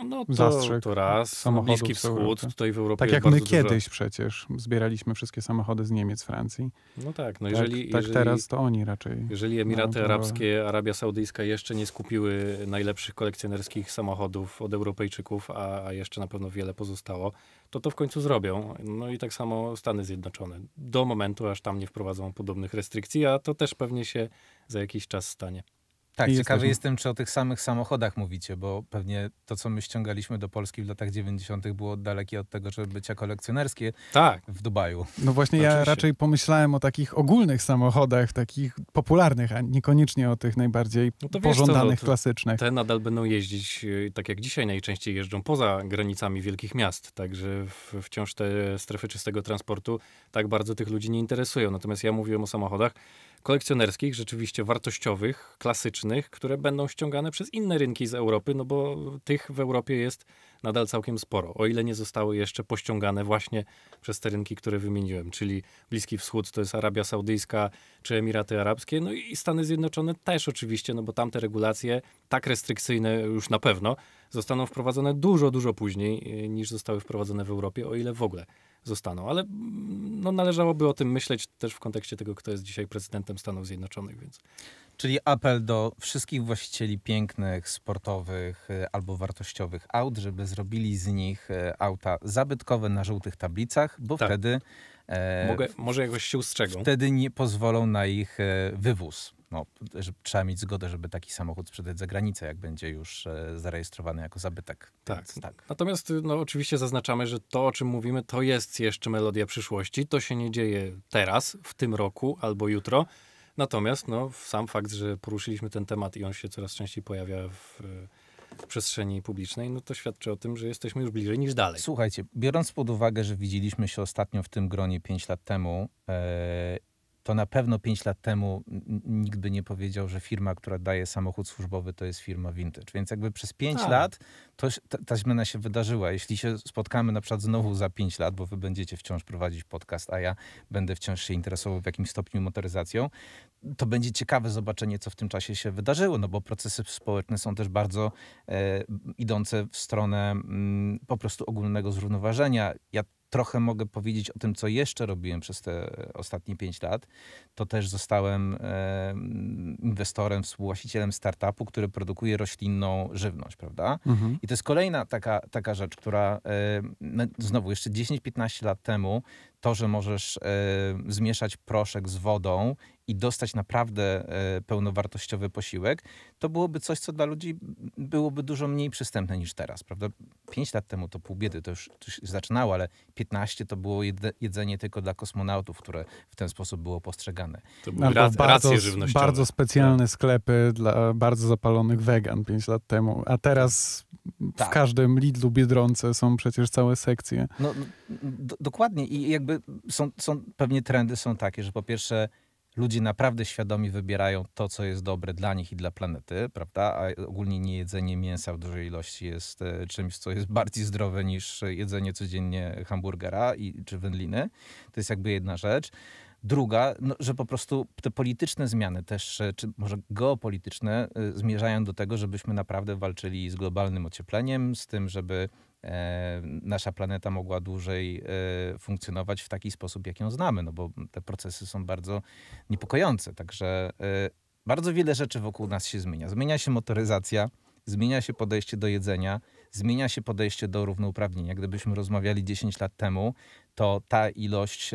No to, to raz, samochodów Bliski Wschód, tutaj w Europie Tak jak my kiedyś przecież zbieraliśmy wszystkie samochody z Niemiec, Francji. No tak, no tak, jeżeli... Tak, teraz to oni raczej. Jeżeli no, Emiraty no, to... Arabskie, Arabia Saudyjska jeszcze nie skupiły najlepszych kolekcjonerskich samochodów od Europejczyków, a, a jeszcze na pewno wiele pozostało, to to w końcu zrobią. No i tak samo Stany Zjednoczone. Do momentu, aż tam nie wprowadzą podobnych restrykcji, a to też pewnie się za jakiś czas stanie. Tak, ciekawy jesteśmy. jestem, czy o tych samych samochodach mówicie, bo pewnie to, co my ściągaliśmy do Polski w latach 90., było dalekie od tego, żeby bycia kolekcjonerskie tak. w Dubaju. No właśnie, ja raczej pomyślałem o takich ogólnych samochodach, takich popularnych, a niekoniecznie o tych najbardziej no pożądanych, co, no klasycznych. Te nadal będą jeździć, y, tak jak dzisiaj najczęściej jeżdżą, poza granicami wielkich miast. Także wciąż te strefy czystego transportu tak bardzo tych ludzi nie interesują. Natomiast ja mówiłem o samochodach kolekcjonerskich, rzeczywiście wartościowych, klasycznych, które będą ściągane przez inne rynki z Europy, no bo tych w Europie jest nadal całkiem sporo, o ile nie zostały jeszcze pościągane właśnie przez te rynki, które wymieniłem, czyli Bliski Wschód, to jest Arabia Saudyjska czy Emiraty Arabskie, no i Stany Zjednoczone też oczywiście, no bo tamte regulacje tak restrykcyjne już na pewno zostaną wprowadzone dużo, dużo później e, niż zostały wprowadzone w Europie, o ile w ogóle zostaną. Ale mm, no, należałoby o tym myśleć też w kontekście tego, kto jest dzisiaj prezydentem Stanów Zjednoczonych, więc Czyli apel do wszystkich właścicieli pięknych, sportowych y, albo wartościowych aut, żeby zrobili z nich y, auta zabytkowe na żółtych tablicach, bo tak. wtedy. E, Mogę, może jakoś się ustrzegą. Wtedy nie pozwolą na ich e, wywóz. No, trzeba mieć zgodę, żeby taki samochód sprzedać za granicę, jak będzie już e, zarejestrowany jako zabytek. Tak. Więc, tak. tak. Natomiast y, no, oczywiście zaznaczamy, że to, o czym mówimy, to jest jeszcze melodia przyszłości. To się nie dzieje teraz, w tym roku albo jutro Natomiast no, sam fakt, że poruszyliśmy ten temat i on się coraz częściej pojawia w, w przestrzeni publicznej, no to świadczy o tym, że jesteśmy już bliżej niż dalej. Słuchajcie, biorąc pod uwagę, że widzieliśmy się ostatnio w tym gronie 5 lat temu, yy to na pewno 5 lat temu nikt by nie powiedział, że firma, która daje samochód służbowy, to jest firma vintage. Więc jakby przez 5 tak. lat to, ta, ta zmiana się wydarzyła. Jeśli się spotkamy na przykład znowu za 5 lat, bo wy będziecie wciąż prowadzić podcast, a ja będę wciąż się interesował w jakimś stopniu motoryzacją, to będzie ciekawe zobaczenie, co w tym czasie się wydarzyło, no bo procesy społeczne są też bardzo e, idące w stronę m, po prostu ogólnego zrównoważenia. Ja trochę mogę powiedzieć o tym, co jeszcze robiłem przez te e, ostatnie 5 lat, to też zostałem e, mm, inwestorem, współwłaścicielem startupu, który produkuje roślinną żywność, prawda? Mhm. I to jest kolejna taka, taka rzecz, która e, no, znowu jeszcze 10-15 lat temu to, że możesz e, zmieszać proszek z wodą i dostać naprawdę e, pełnowartościowy posiłek, to byłoby coś, co dla ludzi byłoby dużo mniej przystępne niż teraz, prawda? Pięć lat temu to pół biedy, to już, to już zaczynało, ale 15 to było jedzenie tylko dla kosmonautów, które w ten sposób było postrzegane. To były Albo rac- bardzo, racje żywnościowe. Bardzo specjalne tak. sklepy dla bardzo zapalonych wegan pięć lat temu, a teraz w tak. każdym Lidlu, Biedronce są przecież całe sekcje. No, no do, dokładnie i jakby są, są pewnie trendy są takie, że po pierwsze ludzie naprawdę świadomi wybierają to, co jest dobre dla nich i dla planety, prawda? A ogólnie nie jedzenie mięsa w dużej ilości jest e, czymś, co jest bardziej zdrowe niż jedzenie codziennie hamburgera i, czy wędliny. To jest jakby jedna rzecz. Druga, no, że po prostu te polityczne zmiany też, e, czy może geopolityczne, e, zmierzają do tego, żebyśmy naprawdę walczyli z globalnym ociepleniem, z tym, żeby E, nasza planeta mogła dłużej e, funkcjonować w taki sposób, jak ją znamy, no bo te procesy są bardzo niepokojące. Także e, bardzo wiele rzeczy wokół nas się zmienia. Zmienia się motoryzacja, zmienia się podejście do jedzenia, zmienia się podejście do równouprawnienia. Gdybyśmy rozmawiali 10 lat temu, to ta ilość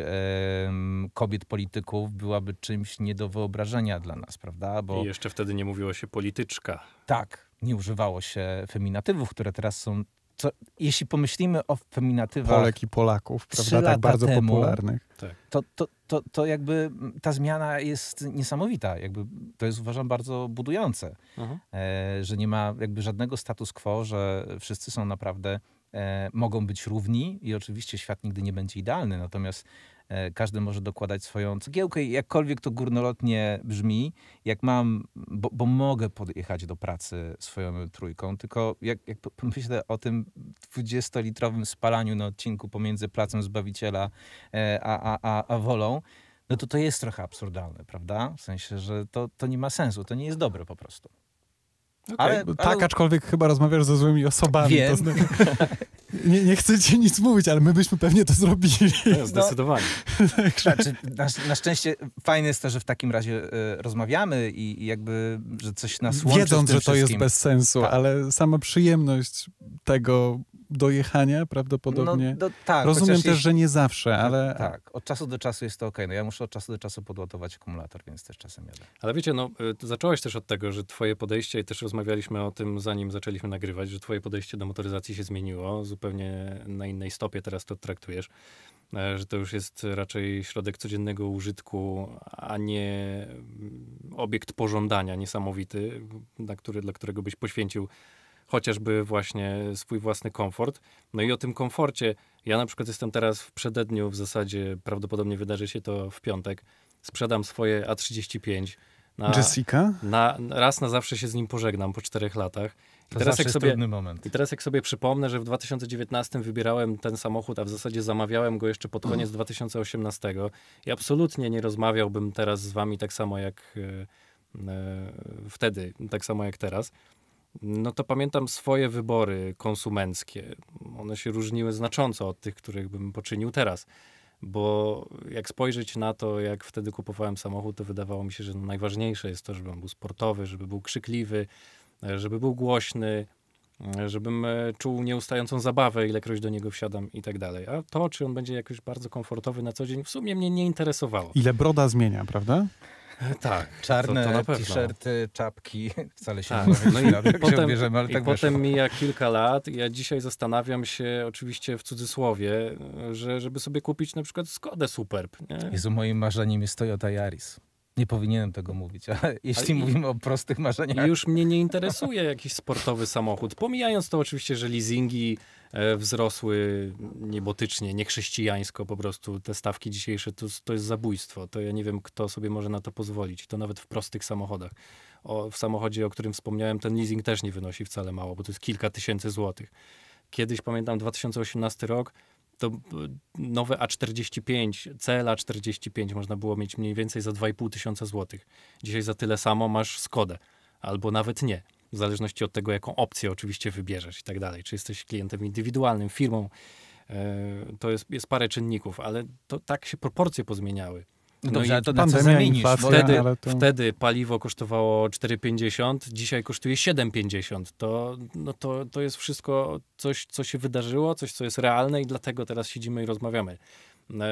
kobiet polityków byłaby czymś nie do wyobrażenia dla nas, prawda? Bo... I jeszcze wtedy nie mówiło się polityczka. Tak, nie używało się feminatywów, które teraz są to, jeśli pomyślimy o feminatywach... Polek i Polaków, prawda, tak bardzo temu, popularnych. Tak. To, to, to, to jakby ta zmiana jest niesamowita. Jakby to jest uważam bardzo budujące, mhm. e, że nie ma jakby żadnego status quo, że wszyscy są naprawdę, e, mogą być równi i oczywiście świat nigdy nie będzie idealny, natomiast E, każdy może dokładać swoją cegiełkę i jakkolwiek to górnolotnie brzmi, jak mam, bo, bo mogę podjechać do pracy swoją trójką, tylko jak, jak pomyślę o tym 20-litrowym spalaniu na odcinku pomiędzy Placem Zbawiciela e, a, a, a, a Wolą, no to to jest trochę absurdalne, prawda? W sensie, że to, to nie ma sensu, to nie jest dobre po prostu. Okay, ale, tak, ale... aczkolwiek chyba rozmawiasz ze złymi osobami. Wiem. To znaczy... <laughs> nie, nie chcecie nic mówić, ale my byśmy pewnie to zrobili. No, no. zdecydowanie. No. Znaczy, na, na, szczęście fajne jest to, że w takim razie y, rozmawiamy i, i, jakby, że coś nas łączy Wiedząc, że to wszystkim. jest bez sensu, tak. ale sama przyjemność tego dojechania prawdopodobnie. No, do, tak, Rozumiem też, jest... że nie zawsze, no, ale... No, tak, od czasu do czasu jest to ok. No ja muszę od czasu do czasu podładować akumulator, więc też czasem jadę. Ale wiecie, no y, zacząłeś też od tego, że twoje podejście, i też rozmawialiśmy o tym zanim zaczęliśmy nagrywać, że twoje podejście do motoryzacji się zmieniło, zupełnie na innej stopie teraz to traktujesz e, że to już jest raczej środek codziennego użytku, a nie mm, obiekt pożądania niesamowity, na który, dla którego byś poświęcił chociażby właśnie swój własny komfort. No i o tym komforcie. Ja na przykład jestem teraz w przededniu, w zasadzie prawdopodobnie wydarzy się to w piątek. Sprzedam swoje A35. Na, Jessica? Na, raz na zawsze się z nim pożegnam po czterech latach. I to teraz, jak sobie, I teraz jak sobie przypomnę, że w 2019 wybierałem ten samochód, a w zasadzie zamawiałem go jeszcze pod koniec 2018 i absolutnie nie rozmawiałbym teraz z wami tak samo jak e, e, wtedy, tak samo jak teraz no to pamiętam swoje wybory konsumenckie. One się różniły znacząco od tych, których bym poczynił teraz. Bo jak spojrzeć na to, jak wtedy kupowałem samochód, to wydawało mi się, że najważniejsze jest to, żeby on był sportowy, żeby był krzykliwy, żeby był głośny, żebym e, czuł nieustającą zabawę, ilekroć do niego wsiadam i tak dalej. A to, czy on będzie jakoś bardzo komfortowy na co dzień, w sumie mnie nie interesowało. Ile broda zmienia, prawda? <laughs> Tak, czarne t-shirty, czapki, <laughs> wcale się tak. nie no i, potem, bierzemy, ale i tak potem mija kilka lat ja dzisiaj zastanawiam się, oczywiście w cudzysłowie, że, żeby sobie kupić na przykład Skodę Superb. Nie? Jezu, moim marzeniem jest Toyota Yaris. Nie powinienem tego mówić, ale <laughs> jeśli ale mówimy o prostych marzeniach. Już mnie nie interesuje jakiś sportowy samochód. Pomijając to oczywiście, że leasingi E, wzrosły niebotycznie, niechrześcijańsko po prostu. Te stawki dzisiejsze to, to jest zabójstwo. To ja nie wiem, kto sobie może na to pozwolić. To nawet w prostych samochodach. O, w samochodzie, o którym wspomniałem, ten leasing też nie wynosi wcale mało, bo to jest kilka tysięcy złotych. Kiedyś, pamiętam, 2018 rok, to nowe A45, CLA 45 można było mieć mniej więcej za 2,5 tysiąca złotych. Dzisiaj za tyle samo masz Skodę, albo nawet nie w zależności od tego, jaką opcję oczywiście wybierzesz i tak dalej. Czy jesteś klientem indywidualnym, firmą, e, to jest, jest parę czynników, ale to tak się proporcje pozmieniały. No i to na co zmienisz? Wtedy, to... wtedy paliwo kosztowało 4,50, dzisiaj kosztuje 7,50. To, no to, to jest wszystko coś, co się wydarzyło, coś, co jest realne i dlatego teraz siedzimy i rozmawiamy. E,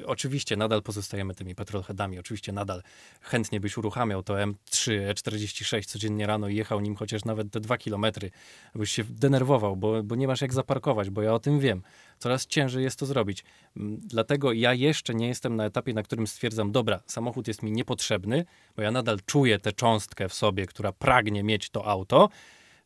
e, oczywiście nadal pozostajemy tymi petrolheadami, oczywiście nadal chętnie byś uruchamiał to M3, E46 codziennie rano i jechał nim chociaż nawet te dwa kilometry, byś się denerwował, bo, bo nie masz jak zaparkować, bo ja o tym wiem. Coraz ciężej jest to zrobić. Mm, dlatego ja jeszcze nie jestem na etapie, na którym stwierdzam, dobra, samochód jest mi niepotrzebny, bo ja nadal czuję tę cząstkę w sobie, która pragnie mieć to auto,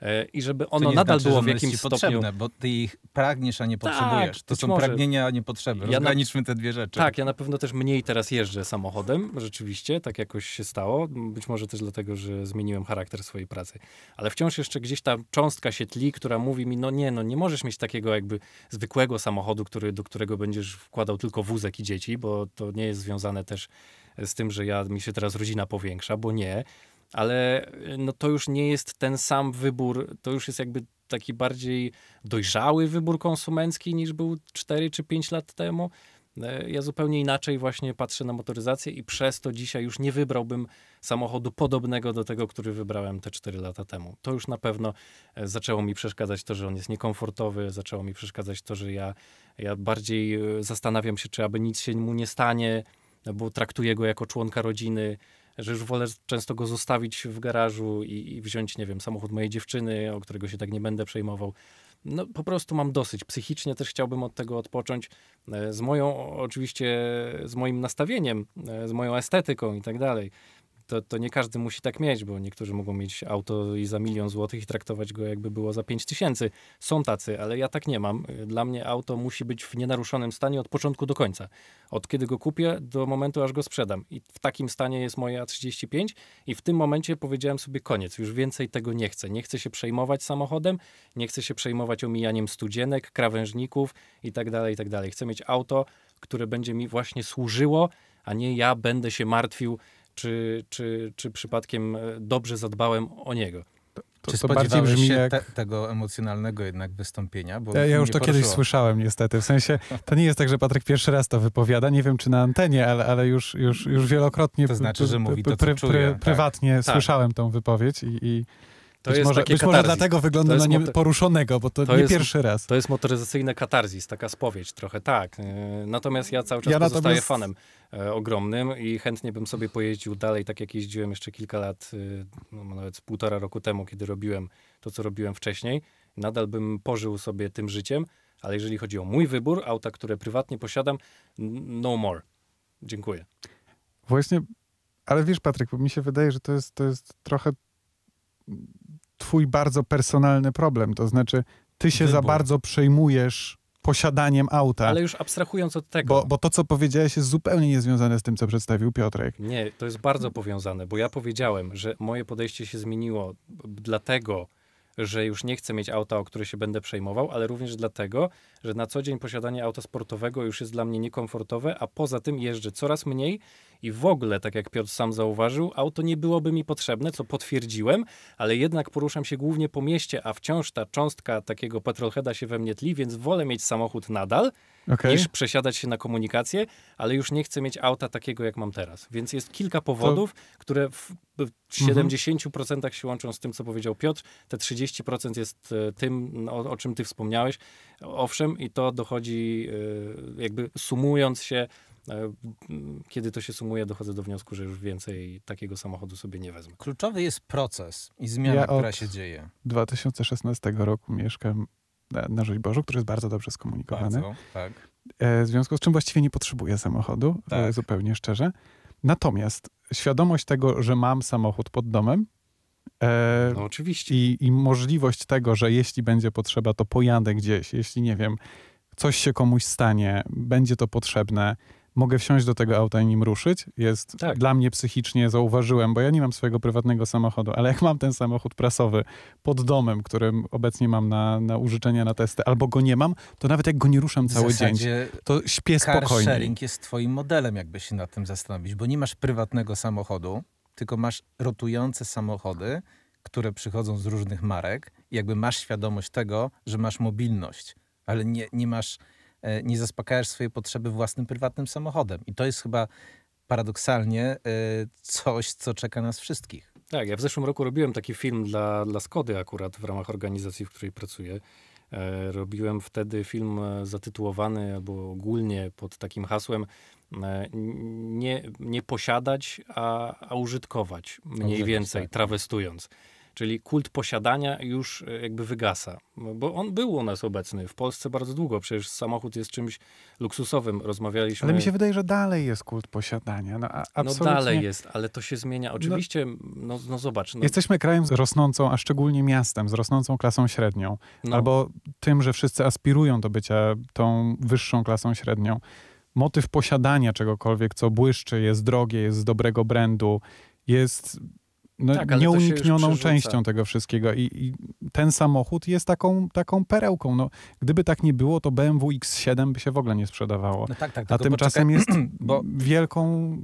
E, i żeby ono nadal znaczy, było w jakimś stopniu... potrzebne, bo ty ich pragniesz, a nie tak, potrzebujesz. Tak, to są może. pragnienia, a nie potrzeby. Ja na... te dwie rzeczy. Tak, ja na pewno też mniej teraz jeżdżę samochodem, rzeczywiście, tak jakoś się stało. Być może też dlatego, że zmieniłem charakter swojej pracy. Ale wciąż jeszcze gdzieś ta cząstka się tli, która mówi mi, no nie, no nie możesz mieć takiego jakby zwykłego samochodu, który, do którego będziesz wkładał tylko wózek i dzieci, bo to nie jest związane też z tym, że ja mi się teraz rodzina powiększa, bo nie ale y, no to już nie jest ten sam wybór, to już jest jakby taki bardziej dojrzały wybór konsumencki niż był 4 czy 5 lat temu. E, ja zupełnie inaczej właśnie patrzę na motoryzację i przez to dzisiaj już nie wybrałbym samochodu podobnego do tego, który wybrałem te 4 lata temu. To już na pewno e, zaczęło mi przeszkadzać to, że on jest niekomfortowy, zaczęło mi przeszkadzać to, że ja, ja bardziej e, zastanawiam się, czy aby nic się mu nie stanie, bo traktuję go jako członka rodziny, że już wolę często go zostawić w garażu i, i wziąć, nie wiem, samochód mojej dziewczyny, o którego się tak nie będę przejmował no, po prostu mam dosyć. Psychicznie też chciałbym od tego odpocząć. E, z moją, oczywiście, z moim nastawieniem, e, z moją estetyką i tak dalej to, to nie każdy musi tak mieć, bo niektórzy mogą mieć auto i za milion złotych i traktować go jakby było za pięć tysięcy. Są tacy, ale ja tak nie mam. Dla mnie auto musi być w nienaruszonym stanie od początku do końca. Od kiedy go kupię do momentu, aż go sprzedam. I w takim stanie jest moje A35 i w tym momencie powiedziałem sobie koniec, już więcej tego nie chcę. Nie chcę się przejmować samochodem, nie chcę się przejmować omijaniem studzienek, krawężników i tak dalej, i tak dalej. Chcę mieć auto, które będzie mi właśnie służyło, a nie ja będę się martwił, czy, czy, czy przypadkiem e, dobrze zadbałem o niego. To, czy to bardziej brzmi jak... Te, tego emocjonalnego jednak wystąpienia? Bo ja, ja już to kiedyś słyszałem niestety. W sensie, to nie jest tak, że Patryk pierwszy raz to wypowiada, nie wiem czy na antenie, ale, ale już, już, już wielokrotnie to znaczy, że mówi to, pry, pry, czuje, prywatnie tak. tak. słyszałem tą wypowiedź i, i to być, może, być może, dlatego wygląda na nie poruszonego, bo to, to nie jest, pierwszy raz. To jest motoryzacyjna katarzis, taka spowiedź trochę, tak. E, natomiast ja cały czas ja pozostaję natomiast... fanem E, ogromnym i chętnie bym sobie pojeździł dalej, tak jak jeździłem jeszcze kilka lat, y, no nawet półtora roku temu, kiedy robiłem to, co robiłem wcześniej. Nadal bym pożył sobie tym życiem, ale jeżeli chodzi o mój wybór, auta, które prywatnie posiadam, no more. Dziękuję. Właśnie, ale wiesz, Patryk, bo mi się wydaje, że to jest, to jest trochę twój bardzo personalny problem. To znaczy, ty się wybór. za bardzo przejmujesz posiadaniem auta. Ale już abstrahując od tego. Bo, bo to, co powiedziałeś, jest zupełnie niezwiązane z tym, co przedstawił Piotrek. Nie, to jest bardzo powiązane, bo ja powiedziałem, że moje podejście się zmieniło dlatego, że już nie chcę mieć auta, o które się będę przejmował, ale również dlatego, że na co dzień posiadanie auta sportowego już jest dla mnie niekomfortowe, a poza tym jeżdżę coraz mniej i w ogóle, tak jak Piotr sam zauważył, auto nie byłoby mi potrzebne, co potwierdziłem, ale jednak poruszam się głównie po mieście, a wciąż ta cząstka takiego petrolheada się we mnie tli, więc wolę mieć samochód nadal, okay. niż przesiadać się na komunikację, ale już nie chcę mieć auta takiego, jak mam teraz. Więc jest kilka powodów, to... które w, w 70% mhm. się łączą z tym, co powiedział Piotr. Te 30% jest e, tym, no, o, o czym ty wspomniałeś. Owszem, i to dochodzi e, jakby sumując się E, kiedy to się sumuje, dochodzę do wniosku, że już więcej takiego samochodu sobie nie wezmę. Kluczowy jest proces i zmiana, ja która się dzieje. 2016 roku mieszkam na, na Rzeźborzu, który jest bardzo dobrze skomunikowany. Bardzo, tak. E, w związku z czym właściwie nie potrzebuję samochodu, e, tak. zupełnie szczerze. Natomiast świadomość tego, że mam samochód pod domem, no, oczywiście. I, I, możliwość tego, że jeśli będzie potrzeba, to pojadę gdzieś. Jeśli nie wiem, coś się komuś stanie, będzie to potrzebne, mogę wsiąść do tego auta i nim ruszyć, jest tak. dla mnie psychicznie, zauważyłem, bo ja nie mam swojego prywatnego samochodu, ale jak mam ten samochód prasowy pod domem, którym obecnie mam na, na użyczenia, na testy, albo go nie mam, to nawet jak go nie ruszam cały dzień, to śpię spokojnie. sharing jest twoim modelem, jakby się nad tym zastanowić, bo nie masz prywatnego samochodu, tylko masz rotujące samochody, które przychodzą z różnych marek i jakby masz świadomość tego, że masz mobilność, ale nie, nie masz E, nie zaspokajasz swojej potrzeby własnym prywatnym samochodem. I to jest chyba paradoksalnie e, coś, co czeka nas wszystkich. Tak, ja w zeszłym roku robiłem taki film dla, dla Skody akurat w ramach organizacji, w której pracuję. E, robiłem wtedy film zatytułowany albo ogólnie pod takim hasłem nie, nie posiadać, a, a użytkować, mniej więcej, tak. trawestując. Czyli kult posiadania już e, jakby wygasa, bo on był u nas obecny w Polsce bardzo długo, przecież samochód jest czymś luksusowym, rozmawialiśmy. Ale mi się wydaje, że dalej jest kult posiadania. No, no absolutnie. no dalej jest, ale to się zmienia. Oczywiście, no, no, no zobacz. No. Jesteśmy krajem z rosnącą, a szczególnie miastem, z rosnącą klasą średnią. No. Albo tym, że wszyscy aspirują do bycia tą wyższą klasą średnią. Motyw posiadania czegokolwiek, co błyszczy, jest drogie, jest z dobrego brandu, jest no, tak, nieuniknioną częścią tego wszystkiego. I, I, ten samochód jest taką, taką perełką. No, gdyby tak nie było, to BMW X7 by się w ogóle nie sprzedawało. No tak, tak, A tymczasem jest <clears throat> bo, wielką.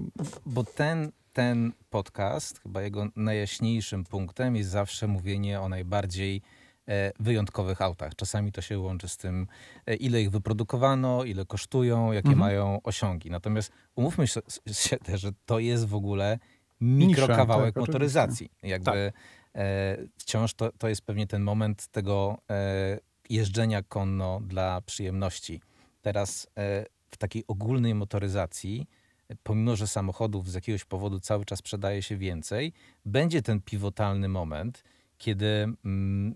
Bo ten, ten podcast, chyba jego najjaśniejszym punktem jest zawsze mówienie o najbardziej e, wyjątkowych autach. Czasami to się łączy z tym, e, ile ich wyprodukowano, ile kosztują, jakie mhm. mają osiągi. Natomiast umówmy się też, że to jest w ogóle mikrokawałek tak, motoryzacji. Jakby tak. e, wciąż to, to jest pewnie ten moment tego e, jeżdżenia konno dla przyjemności. Teraz e, w takiej ogólnej motoryzacji, e, pomimo że samochodów z jakiegoś powodu cały czas sprzedaje się więcej, będzie ten pivotalny moment, kiedy mm,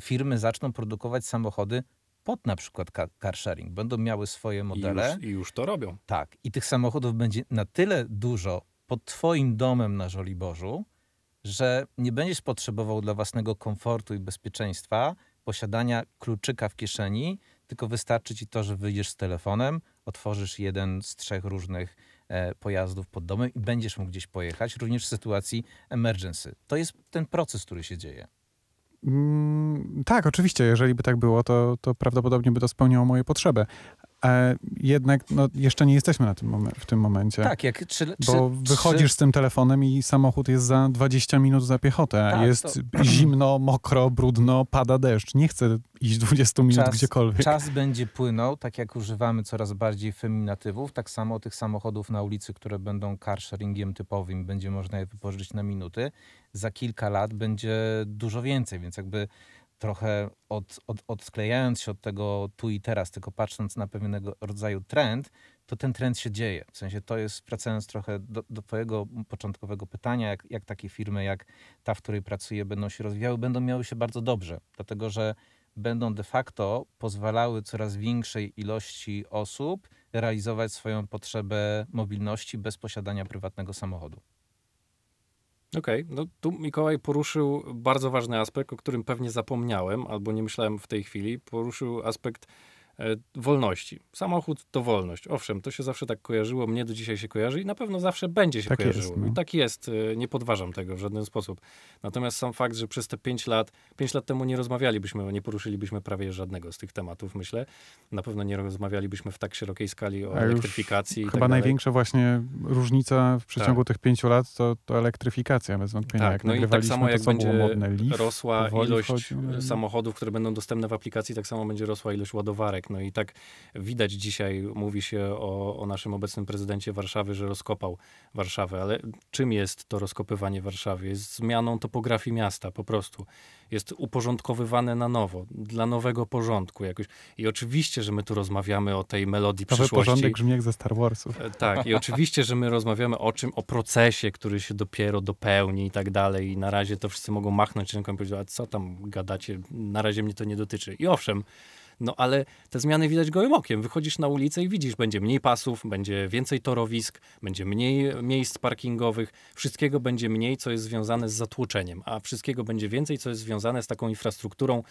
firmy zaczną produkować samochody pod na przykład car sharing. Będą miały swoje modele. I już, I już, to robią. Tak. I tych samochodów będzie na tyle dużo pod Twoim domem na Żoliborzu, że nie będziesz potrzebował dla własnego komfortu i bezpieczeństwa posiadania kluczyka w kieszeni, tylko wystarczy ci to, że wyjdziesz z telefonem, otworzysz jeden z trzech różnych e, pojazdów pod domem i będziesz mógł gdzieś pojechać, również w sytuacji emergency. To jest ten proces, który się dzieje. Mm, tak, oczywiście, jeżeli by tak było, to, to prawdopodobnie by to spełniało moje potrzeby. E, jednak no, jeszcze nie jesteśmy na tym w tym momencie. Tak, jak czy, czy, Bo wychodzisz czy... z tym telefonem i samochód jest za 20 minut za piechotę. Tak, jest to... <clears throat> zimno, mokro, brudno, pada deszcz. Nie chcę iść 20 minut czas, gdziekolwiek. Czas będzie płynął, tak jak używamy coraz bardziej feminatywów, tak samo tych samochodów na ulicy, które będą carsharingiem typowym, będzie można je wypożyczyć na minuty. Za kilka lat będzie dużo więcej, więc jakby trochę od, od, odsklejając się od tego tu i teraz, tylko patrząc na pewnego rodzaju trend, to ten trend się dzieje. W sensie to jest, wracając trochę do, do Twojego początkowego pytania, jak, jak takie firmy, jak ta, w której pracuję, będą się rozwijały, będą miały się bardzo dobrze, dlatego że będą de facto pozwalały coraz większej ilości osób realizować swoją potrzebę mobilności bez posiadania prywatnego samochodu. Okej, okay. no tu Mikołaj poruszył bardzo ważny aspekt, o którym pewnie zapomniałem albo nie myślałem w tej chwili. Poruszył aspekt E, wolności. Samochód to wolność. Owszem, to się zawsze tak kojarzyło, mnie do dzisiaj się kojarzy i na pewno zawsze będzie się tak kojarzyło. Jest, no. I tak jest, e, nie podważam tego w żaden sposób. Natomiast sam fakt, że przez te pięć lat, pięć lat temu nie rozmawialibyśmy, nie poruszylibyśmy prawie żadnego z tych tematów, myślę. Na pewno nie rozmawialibyśmy w tak szerokiej skali o elektryfikacji. Tak chyba tak największa właśnie różnica w przeciągu tak. tych pięciu lat to, to elektryfikacja, bez wątpienia. Tak, jak no i tak samo jak będzie modne, rosła ilość chodzi, no. samochodów, które będą dostępne w aplikacji, tak samo będzie rosła ilość ładowarek tak, no i tak widać dzisiaj, mówi się o, o naszym obecnym prezydencie Warszawy, że rozkopał Warszawę, ale czym jest to rozkopywanie Warszawy? Jest zmianą topografii miasta po prostu. Jest uporządkowywane na nowo, dla nowego porządku jakoś. I oczywiście, że my tu rozmawiamy o tej melodii Nowy przyszłości. porządek brzmi jak ze Star Warsów. E, tak, i oczywiście, że my rozmawiamy o czym? O procesie, który się dopiero dopełni i tak dalej. I na razie to wszyscy mogą machnąć ręką i powiedzieć, a co tam gadacie, na razie mnie to nie dotyczy. I owszem, no ale te zmiany widać gołym okiem. Wychodzisz na ulicę i widzisz, będzie mniej pasów, będzie więcej torowisk, będzie mniej miejsc parkingowych, wszystkiego będzie mniej, co jest związane z zatłoczeniem, a wszystkiego będzie więcej, co jest związane z taką infrastrukturą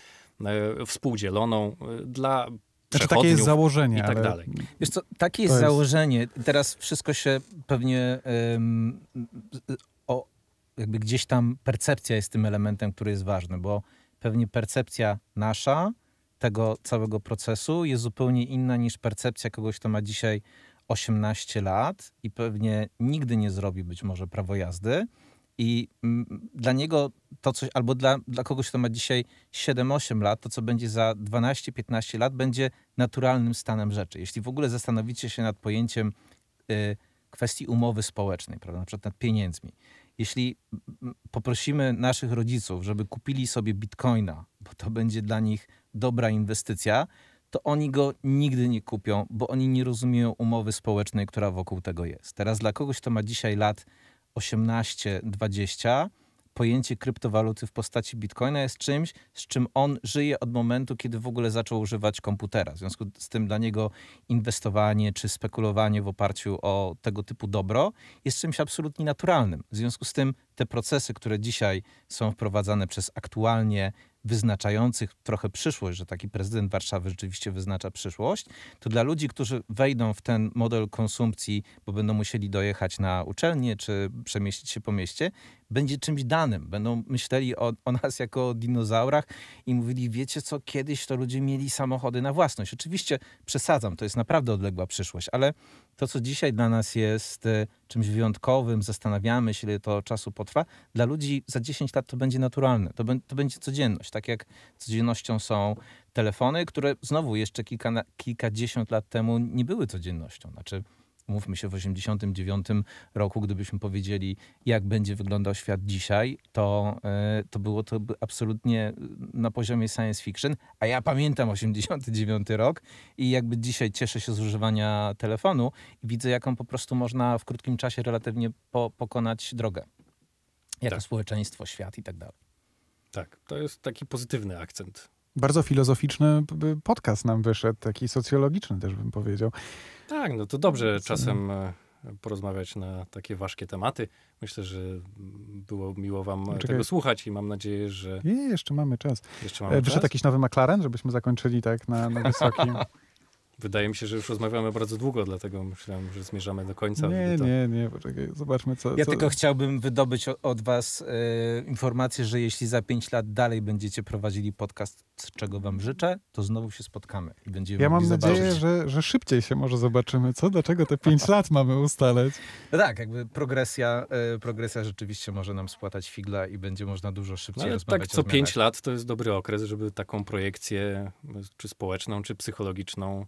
e, współdzieloną e, dla znaczy, takie jest założenie. I tak dalej. Wiesz co, takie jest, jest, założenie. Teraz wszystko się pewnie o, jakby gdzieś tam percepcja jest tym elementem, który jest ważny, bo pewnie percepcja nasza, tego całego procesu jest zupełnie inna niż percepcja kogoś, kto ma dzisiaj 18 lat i pewnie nigdy nie zrobi być może prawo jazdy. I mm, dla niego to coś, albo dla, dla kogoś, kto ma dzisiaj 7-8 lat, to co będzie za 12-15 lat, będzie naturalnym stanem rzeczy. Jeśli w ogóle zastanowicie się nad pojęciem y, kwestii umowy społecznej, prawda, na przykład nad pieniędzmi jeśli poprosimy naszych rodziców, żeby kupili sobie bitcoina, bo to będzie dla nich dobra inwestycja, to oni go nigdy nie kupią, bo oni nie rozumieją umowy społecznej, która wokół tego jest. Teraz dla kogoś, kto ma dzisiaj lat 18-20, pojęcie kryptowaluty w postaci bitcoina jest czymś, z czym on żyje od momentu, kiedy w ogóle zaczął używać komputera. W związku z tym dla niego inwestowanie czy spekulowanie w oparciu o tego typu dobro jest czymś absolutnie naturalnym. W związku z tym te procesy, które dzisiaj są wprowadzane przez aktualnie wyznaczających trochę przyszłość, że taki prezydent Warszawy rzeczywiście wyznacza przyszłość, to dla ludzi, którzy wejdą w ten model konsumpcji, bo będą musieli dojechać na uczelnię czy przemieścić się po mieście, będzie czymś danym. Będą myśleli o, o nas jako o dinozaurach i mówili, wiecie co, kiedyś to ludzie mieli samochody na własność. Oczywiście przesadzam, to jest naprawdę odległa przyszłość, ale to, co dzisiaj dla nas jest e, czymś wyjątkowym, zastanawiamy się, ile to czasu potrwa, dla ludzi za 10 lat to będzie naturalne, to, to będzie codzienność, tak jak codziennością są telefony, które znowu jeszcze kilka, kilkadziesiąt lat temu nie były codziennością. Znaczy, mówmy się, w 89 roku, gdybyśmy powiedzieli, jak będzie wyglądał świat dzisiaj, to, e, to było to absolutnie e, na poziomie science fiction, a ja pamiętam 89 rok i jakby dzisiaj cieszę się z używania telefonu i widzę, jaką po prostu można w krótkim czasie relatywnie po, pokonać drogę. Jako tak. społeczeństwo, świat i tak dalej. Tak, to jest taki pozytywny akcent bardzo filozoficzny podcast nam wyszedł, taki socjologiczny też bym powiedział. Tak, no to dobrze czasem no. e, porozmawiać na takie ważkie tematy. Myślę, że było miło wam e, Czekaj. tego słuchać i mam nadzieję, że... Nie, jeszcze mamy czas. Jeszcze mamy e, Wyszedł czas? jakiś nowy McLaren, żebyśmy zakończyli tak na, na wysokim... <laughs> Wydaje mi się, że już rozmawiamy bardzo długo, dlatego myślałem, że zmierzamy do końca. Nie, to... nie, nie, poczekaj, zobaczmy co... Ja co... tylko chciałbym wydobyć od was e, informację, że jeśli za pięć lat dalej będziecie prowadzili podcast, czego wam życzę, to znowu się spotkamy i będziemy Ja mam nadzieję, że, że szybciej się może zobaczymy, co, dlaczego te pięć lat mamy ustalać. No tak, jakby progresja, e, progresja rzeczywiście może nam spłatać figla i będzie można dużo no szybciej no, rozmawiać. tak co pięć lat to jest dobry okres, żeby taką projekcję, czy społeczną, czy psychologiczną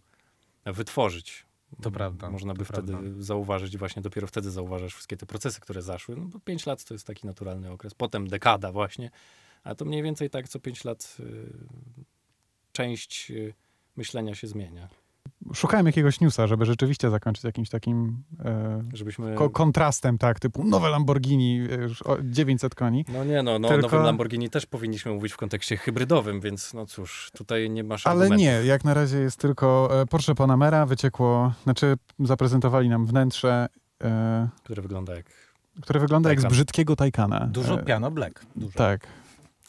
wytworzyć. To prawda. Można by wtedy prawda. zauważyć, właśnie dopiero wtedy zauważasz wszystkie te procesy, które zaszły. No bo 5 lat to jest taki naturalny okres. Potem dekada właśnie. A to mniej więcej tak co 5 lat y, część y, myślenia się zmienia. Szukałem jakiegoś newsa, żeby rzeczywiście zakończyć jakimś takim e, Żebyśmy... ko kontrastem, tak, typu nowe Lamborghini, 900 e, koni. No nie, no, no Tylko... nowym Lamborghini też powinniśmy mówić w kontekście hybrydowym, więc no cóż, tutaj nie masz argumentów. Ale nie, jak na razie jest tylko e, Porsche Panamera, wyciekło, znaczy zaprezentowali nam wnętrze. E, które wygląda jak... Które wygląda Taycan. jak z brzydkiego Taycana. Dużo e, piano black. Dużo. Tak.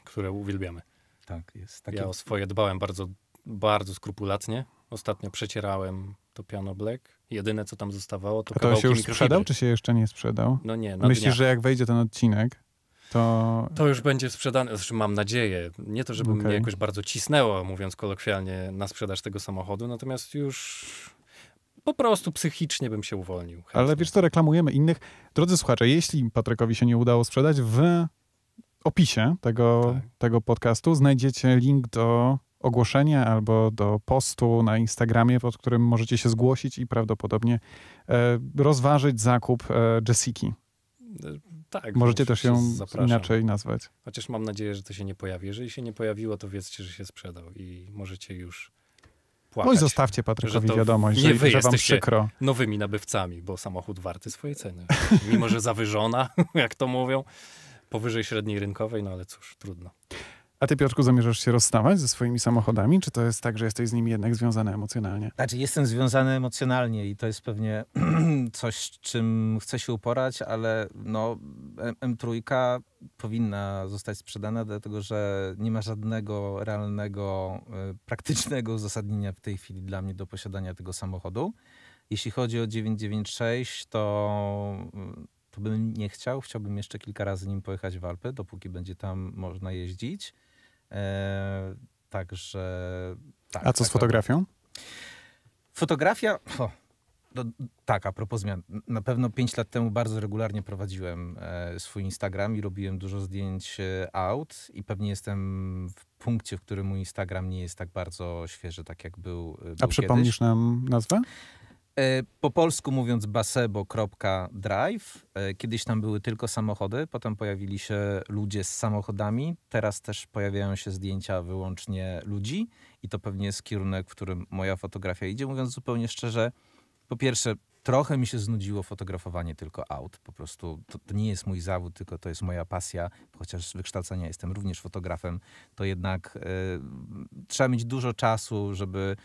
Które uwielbiamy. Tak, jest. Takie... Ja o swoje dbałem bardzo, bardzo skrupulatnie. Ostatnio przecierałem to piano black. Jedyne, co tam zostawało, to A to się już sprzedał, czy się jeszcze nie sprzedał? No nie. No Myślisz, że jak wejdzie ten odcinek, to... To już będzie sprzedane, zresztą znaczy mam nadzieję. Nie to, żeby okay. mnie jakoś bardzo cisnęło, mówiąc kolokwialnie, na sprzedaż tego samochodu, natomiast już po prostu psychicznie bym się uwolnił. Chętnie. Ale wiesz co, reklamujemy innych. Drodzy słuchacze, jeśli Patrykowi się nie udało sprzedać, w opisie tego, tak. tego podcastu znajdziecie link do ogłoszenie albo do postu na Instagramie, pod którym możecie się zgłosić i prawdopodobnie e, rozważyć zakup e, Jessiki. E, tak. Możecie no, też ją zapraszam. inaczej nazwać. Chociaż mam nadzieję, że to się nie pojawi. Jeżeli się nie pojawiło, to wiedzcie, że się sprzedał i możecie już płakać. No i zostawcie Patrykowi że wiadomość, nie że, wy że wam przykro. nowymi nabywcami, bo samochód warty swojej ceny. Mimo, że zawyżona, <laughs> jak to mówią, powyżej średniej rynkowej, no ale cóż, trudno. A ty, Piotrku, zamierzasz się rozstawać ze swoimi samochodami? Czy to jest tak, że jesteś z nimi jednak związany emocjonalnie? Znaczy, jestem związany emocjonalnie i to jest pewnie <clears throat> coś, czym chcę się uporać, ale no, M3 powinna zostać sprzedana, dlatego że nie ma żadnego realnego, y, praktycznego uzasadnienia w tej chwili dla mnie do posiadania tego samochodu. Jeśli chodzi o 996, to y, to bym nie chciał. Chciałbym jeszcze kilka razy nim pojechać w Alpy, dopóki będzie tam można jeździć. E, także. Tak, A co tak, z fotografią? Fotografia. Oh, tak, a propos zmian. Na pewno 5 lat temu bardzo regularnie prowadziłem e, swój Instagram i robiłem dużo zdjęć out e, i pewnie jestem w punkcie, w którym mój Instagram nie jest tak bardzo świeży, tak jak był. E, był a przypomnisz kiedyś. nam nazwę? E, po polsku mówiąc basebo.drive. E, kiedyś tam były tylko samochody, potem pojawili się ludzie z samochodami. Teraz też pojawiają się zdjęcia wyłącznie ludzi i to pewnie jest kierunek, w którym moja fotografia idzie. Mówiąc zupełnie szczerze, po pierwsze, trochę mi się znudziło fotografowanie tylko aut. Po prostu to, to, nie jest mój zawód, tylko to jest moja pasja. Chociaż z wykształcenia jestem również fotografem, to jednak y, trzeba mieć dużo czasu, żeby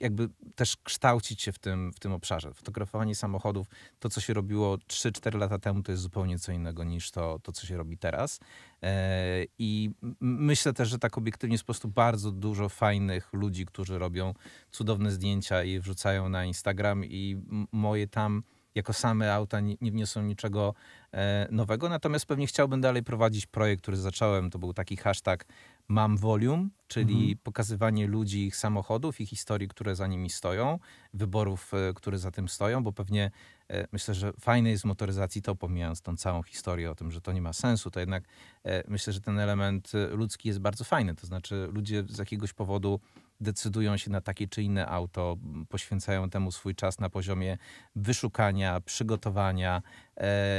jakby też kształcić się w tym, w tym obszarze. Fotografowanie samochodów, to co się robiło 3-4 lata temu, to jest zupełnie co innego niż to, to co się robi teraz. E, I myślę też, że tak obiektywnie jest po prostu bardzo dużo fajnych ludzi, którzy robią cudowne zdjęcia i wrzucają na Instagram i moje tam jako same auta nie wniosą niczego e, nowego. Natomiast pewnie chciałbym dalej prowadzić projekt, który zacząłem. To był taki hashtag Mam Volume, czyli mhm. pokazywanie ludzi, ich samochodów i historii, które za nimi stoją, wyborów, e, które za tym stoją, bo pewnie e, myślę, że fajne jest w motoryzacji to, pomijając tą całą historię o tym, że to nie ma sensu, to jednak e, myślę, że ten element ludzki jest bardzo fajny. To znaczy ludzie z jakiegoś powodu decydują się na takie czy inne auto, poświęcają temu swój czas na poziomie wyszukania, przygotowania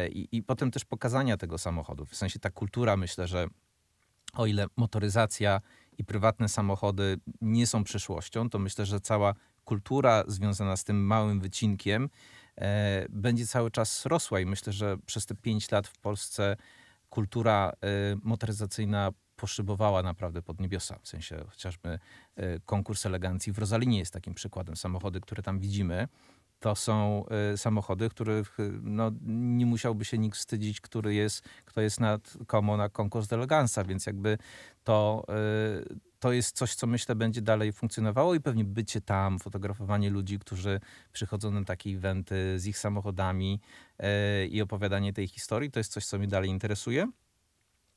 i, i potem też pokazania tego samochodu. W sensie ta kultura myślę, że o ile motoryzacja i prywatne samochody nie są przyszłością, to myślę, że cała kultura związana z tym małym wycinkiem e, będzie cały czas rosła i myślę, że przez te pięć lat w Polsce kultura e, motoryzacyjna poszybowała naprawdę pod niebiosa. W sensie chociażby e, konkurs elegancji w Rozalinie jest takim przykładem. Samochody, które tam widzimy, to są y, samochody, których y, no, nie musiałby się nikt wstydzić, który jest, kto jest nad komo na konkurs d'eleganza, więc jakby to, y, to jest coś, co myślę będzie dalej funkcjonowało i pewnie bycie tam, fotografowanie ludzi, którzy przychodzą na takie eventy z ich samochodami i opowiadanie tej historii, to jest coś, co mnie dalej interesuje.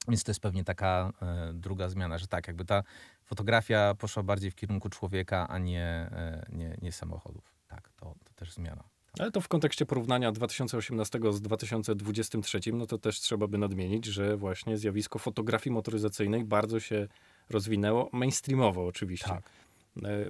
Więc to jest pewnie taka druga zmiana, że tak, jakby ta fotografia poszła bardziej w kierunku człowieka, a nie, nie, nie samochodów tak, to, to też zmiana. Tak. Ale to w kontekście porównania 2018 z 2023, no to też trzeba by nadmienić, że właśnie zjawisko fotografii motoryzacyjnej bardzo się rozwinęło, mainstreamowo oczywiście. Tak. E,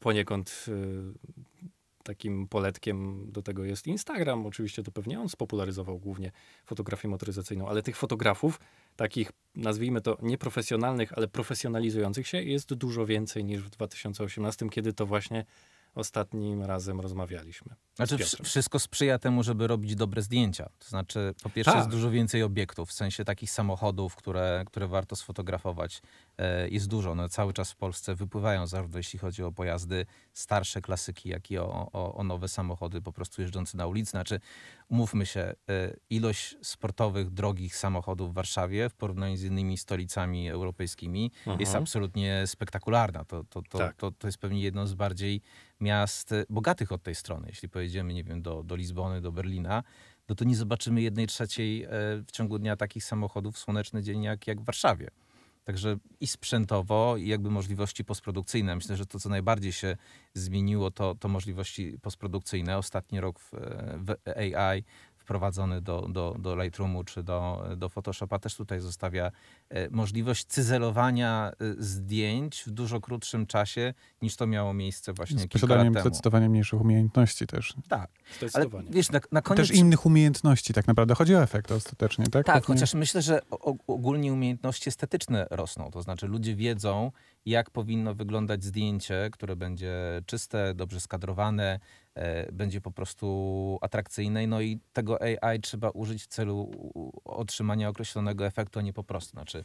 poniekąd e, takim poletkiem do tego jest Instagram. Oczywiście to pewnie on spopularyzował głównie fotografię motoryzacyjną, ale tych fotografów, takich nazwijmy to nieprofesjonalnych, ale profesjonalizujących się, jest dużo więcej niż w 2018, kiedy to właśnie ostatnim razem rozmawialiśmy. Znaczy wszystko sprzyja temu, żeby robić dobre zdjęcia. To znaczy, po pierwsze, tak. jest dużo więcej obiektów, w sensie takich samochodów, które, które warto sfotografować. E, jest dużo. One no, cały czas w Polsce wypływają, zarówno jeśli chodzi o pojazdy starsze, klasyki, jak i o, o, o nowe samochody po prostu jeżdżące na ulicy. Znaczy, umówmy się, e, ilość sportowych, drogich samochodów w Warszawie w porównaniu z innymi stolicami europejskimi mhm. jest absolutnie spektakularna. To, to, to, tak. to, to jest pewnie jedno z bardziej miast e, bogatych od tej strony. Jeśli pojedziemy, nie wiem, do, do Lizbony, do Berlina, no to nie zobaczymy jednej trzeciej e, w ciągu dnia takich samochodów w słoneczny dzień jak, jak w Warszawie. Także i sprzętowo, i jakby możliwości postprodukcyjne. Myślę, że to, co najbardziej się zmieniło, to, to możliwości postprodukcyjne. Ostatni rok w, e, w AI wprowadzony do, do, do Lightroomu czy do, do Photoshopa też tutaj zostawia e, możliwość cyzelowania e, zdjęć w dużo krótszym czasie niż to miało miejsce właśnie Z kilka lat temu. zdecydowanie mniejszych umiejętności też. Tak. Ale wiesz, na, na koniec... Też innych umiejętności tak naprawdę. Chodzi o efekt ostatecznie, tak? Tak, Pewnie... chociaż myślę, że ogólnie umiejętności estetyczne rosną. To znaczy ludzie wiedzą, jak powinno wyglądać zdjęcie, które będzie czyste, dobrze skadrowane, E, będzie po prostu atrakcyjnej. No i tego AI trzeba użyć w celu otrzymania określonego efektu, a nie po prostu. Znaczy,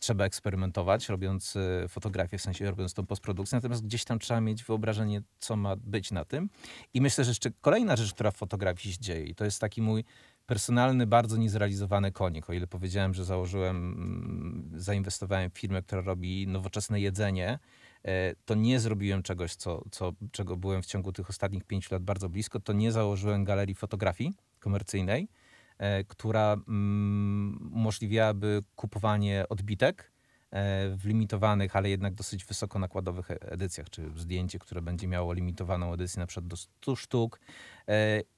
trzeba eksperymentować, robiąc e, fotografię, w sensie robiąc tą postprodukcję, natomiast gdzieś tam trzeba mieć wyobrażenie, co ma być na tym. I myślę, że jeszcze kolejna rzecz, która w fotografii się dzieje, i to jest taki mój personalny, bardzo niezrealizowany konik. O ile powiedziałem, że założyłem, mm, zainwestowałem w firmę, która robi nowoczesne jedzenie, E, to nie zrobiłem czegoś, co, co, czego byłem w ciągu tych ostatnich pięciu lat bardzo blisko, to nie założyłem galerii fotografii komercyjnej, e, która mm, umożliwiałaby kupowanie odbitek e, w limitowanych, ale jednak dosyć wysoko nakładowych edycjach, czy zdjęcie, które będzie miało limitowaną edycję na przykład do 100 sztuk.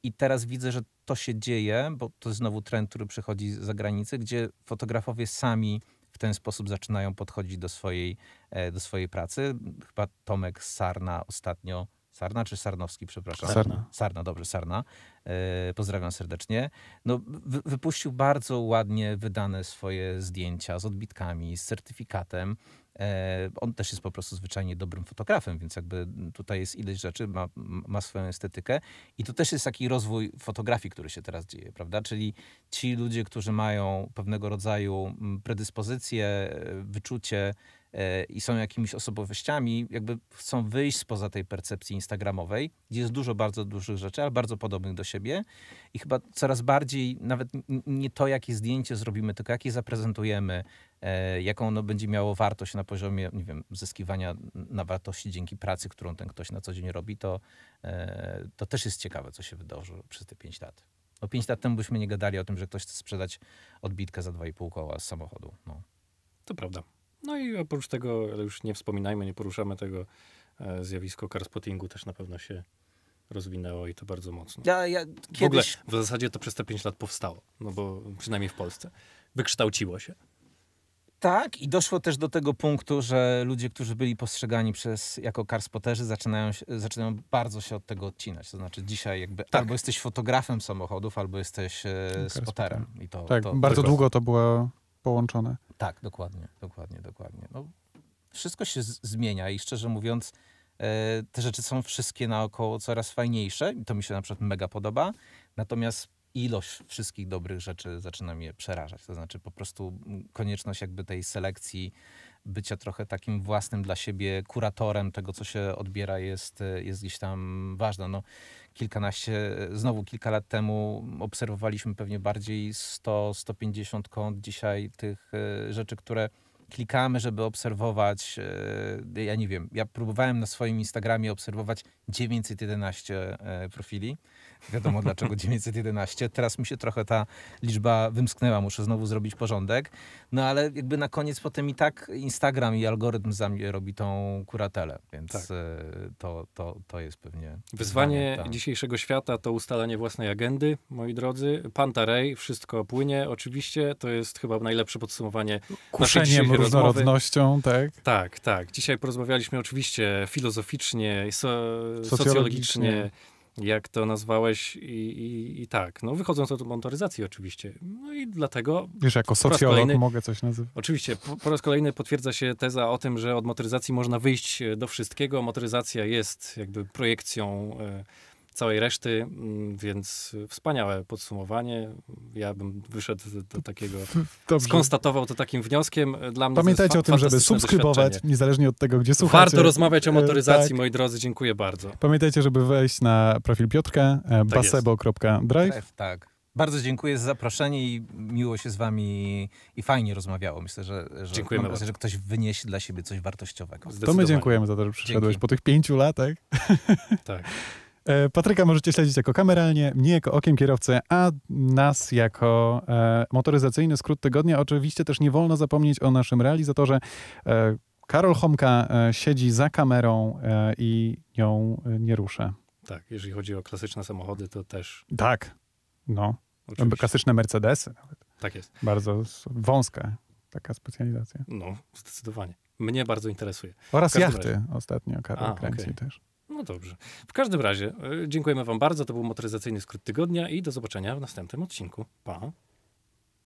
I teraz widzę, że to się dzieje, bo to jest znowu trend, który przychodzi z zagranicy, gdzie fotografowie sami w ten sposób zaczynają podchodzić do swojej, e, do swojej pracy. Chyba Tomek Sarna ostatnio Sarna czy Sarnowski, przepraszam? Sarna. Sarna, dobrze, Sarna. E, pozdrawiam serdecznie. No, wypuścił bardzo ładnie wydane swoje zdjęcia z odbitkami, z certyfikatem. E, on też jest po prostu zwyczajnie dobrym fotografem, więc jakby tutaj jest ileś rzeczy, ma, ma swoją estetykę. I to też jest taki rozwój fotografii, który się teraz dzieje, prawda? Czyli ci ludzie, którzy mają pewnego rodzaju predyspozycje, e, wyczucie, e, i są jakimiś osobowościami, jakby chcą wyjść spoza tej percepcji instagramowej, gdzie jest dużo bardzo dużych rzeczy, ale bardzo podobnych do siebie i chyba coraz bardziej nawet nie to, jakie zdjęcie zrobimy, tylko jakie zaprezentujemy, E, jaką ono będzie miało wartość na poziomie, nie wiem, zyskiwania na wartości dzięki pracy, którą ten ktoś na co dzień robi, to, e, to też jest ciekawe, co się wydarzy przez te 5 lat. No 5 lat temu byśmy nie gadali o tym, że ktoś chce sprzedać odbitkę za 2,5 koła z samochodu. No. To prawda. No i oprócz tego, ale już nie wspominajmy, nie poruszamy tego, e, zjawisko carspottingu też na pewno się rozwinęło i to bardzo mocno. Ja, ja kiedyś... W ogóle w zasadzie to przez te 5 lat powstało, no bo przynajmniej w Polsce. Wykształciło się. Tak, i doszło też do tego punktu, że ludzie, którzy byli postrzegani przez jako karspoterzy, zaczynają, zaczynają bardzo się od tego odcinać. To znaczy dzisiaj jakby tak. albo jesteś fotografem samochodów, albo jesteś e, spoterem. I to, tak, to bardzo długo to było połączone. Tak, dokładnie, dokładnie, dokładnie. No, wszystko się zmienia i szczerze mówiąc, e, te rzeczy są wszystkie naokoło coraz fajniejsze i to mi się na przykład mega podoba. Natomiast ilość wszystkich dobrych rzeczy zaczyna mnie przerażać. To znaczy po prostu konieczność jakby tej selekcji, bycia trochę takim własnym dla siebie kuratorem tego, co się odbiera, jest, jest gdzieś tam ważna. No, kilkanaście, znowu kilka lat temu obserwowaliśmy pewnie bardziej 100-150 kąt dzisiaj tych e, rzeczy, które klikamy, żeby obserwować. E, ja nie wiem, ja próbowałem na swoim Instagramie obserwować 911 e, profili. Wiadomo dlaczego 911. <laughs> Teraz mi się trochę ta liczba wymsknęła, muszę znowu zrobić porządek. No ale jakby na koniec potem i tak Instagram i algorytm za mnie robi tą kuratelę, więc tak. E, to, to, to jest pewnie. Wyzwanie tam. dzisiejszego świata to ustalanie własnej agendy, moi drodzy. Pantarej, wszystko płynie, oczywiście. To jest chyba najlepsze podsumowanie. Kuszeniem, różnorodnością, tak? Tak, tak. Dzisiaj porozmawialiśmy oczywiście filozoficznie, so, socjologicznie, socjologicznie jak to nazwałeś, i, i, i tak. No, wychodząc od motoryzacji oczywiście. No i dlatego... Wiesz, jako socjolog kolejny, mogę coś nazywać. Oczywiście. Po, po, raz kolejny potwierdza się teza o tym, że od motoryzacji można wyjść e, do wszystkiego. Motoryzacja jest jakby projekcją... E, całej reszty, mm, więc wspaniałe podsumowanie. Ja bym wyszedł do, takiego, Dobrze. skonstatował to takim wnioskiem. Dla mnie Pamiętajcie o tym, żeby subskrybować, niezależnie od tego, gdzie słuchacie. Warto rozmawiać o e, motoryzacji, tak. moi drodzy, dziękuję bardzo. Pamiętajcie, żeby wejść na profil Piotrka, e, tak basebo.drive. Tak. Bardzo dziękuję za zaproszenie i miło się z wami i fajnie rozmawiało. Myślę, że, że, Dziękujemy mam nadzieję, że ktoś wyniesie dla siebie coś wartościowego. To my dziękujemy za to, że przyszedłeś Dzięki. po tych pięciu latach. Tak. <laughs> E, Patryka możecie śledzić jako kameralnie, mnie jako okiem kierowcy, a nas jako e, motoryzacyjny skrót tygodnia. Oczywiście też nie wolno zapomnieć o naszym realizatorze. E, Karol Homka e, siedzi za kamerą e, i ją e, nie ruszę. Tak, jeżeli chodzi o klasyczne samochody, to też. Tak, no. Oczywiście. Klasyczne Mercedesy nawet. Tak jest. Bardzo wąska taka specjalizacja. No, zdecydowanie. Mnie bardzo interesuje. Oraz jachty razie. ostatnio Karol A, kręci okay. też. No dobrze. W każdym razie e, dziękujemy Wam bardzo. To był motoryzacyjny skrót tygodnia i do zobaczenia w następnym odcinku. Pa!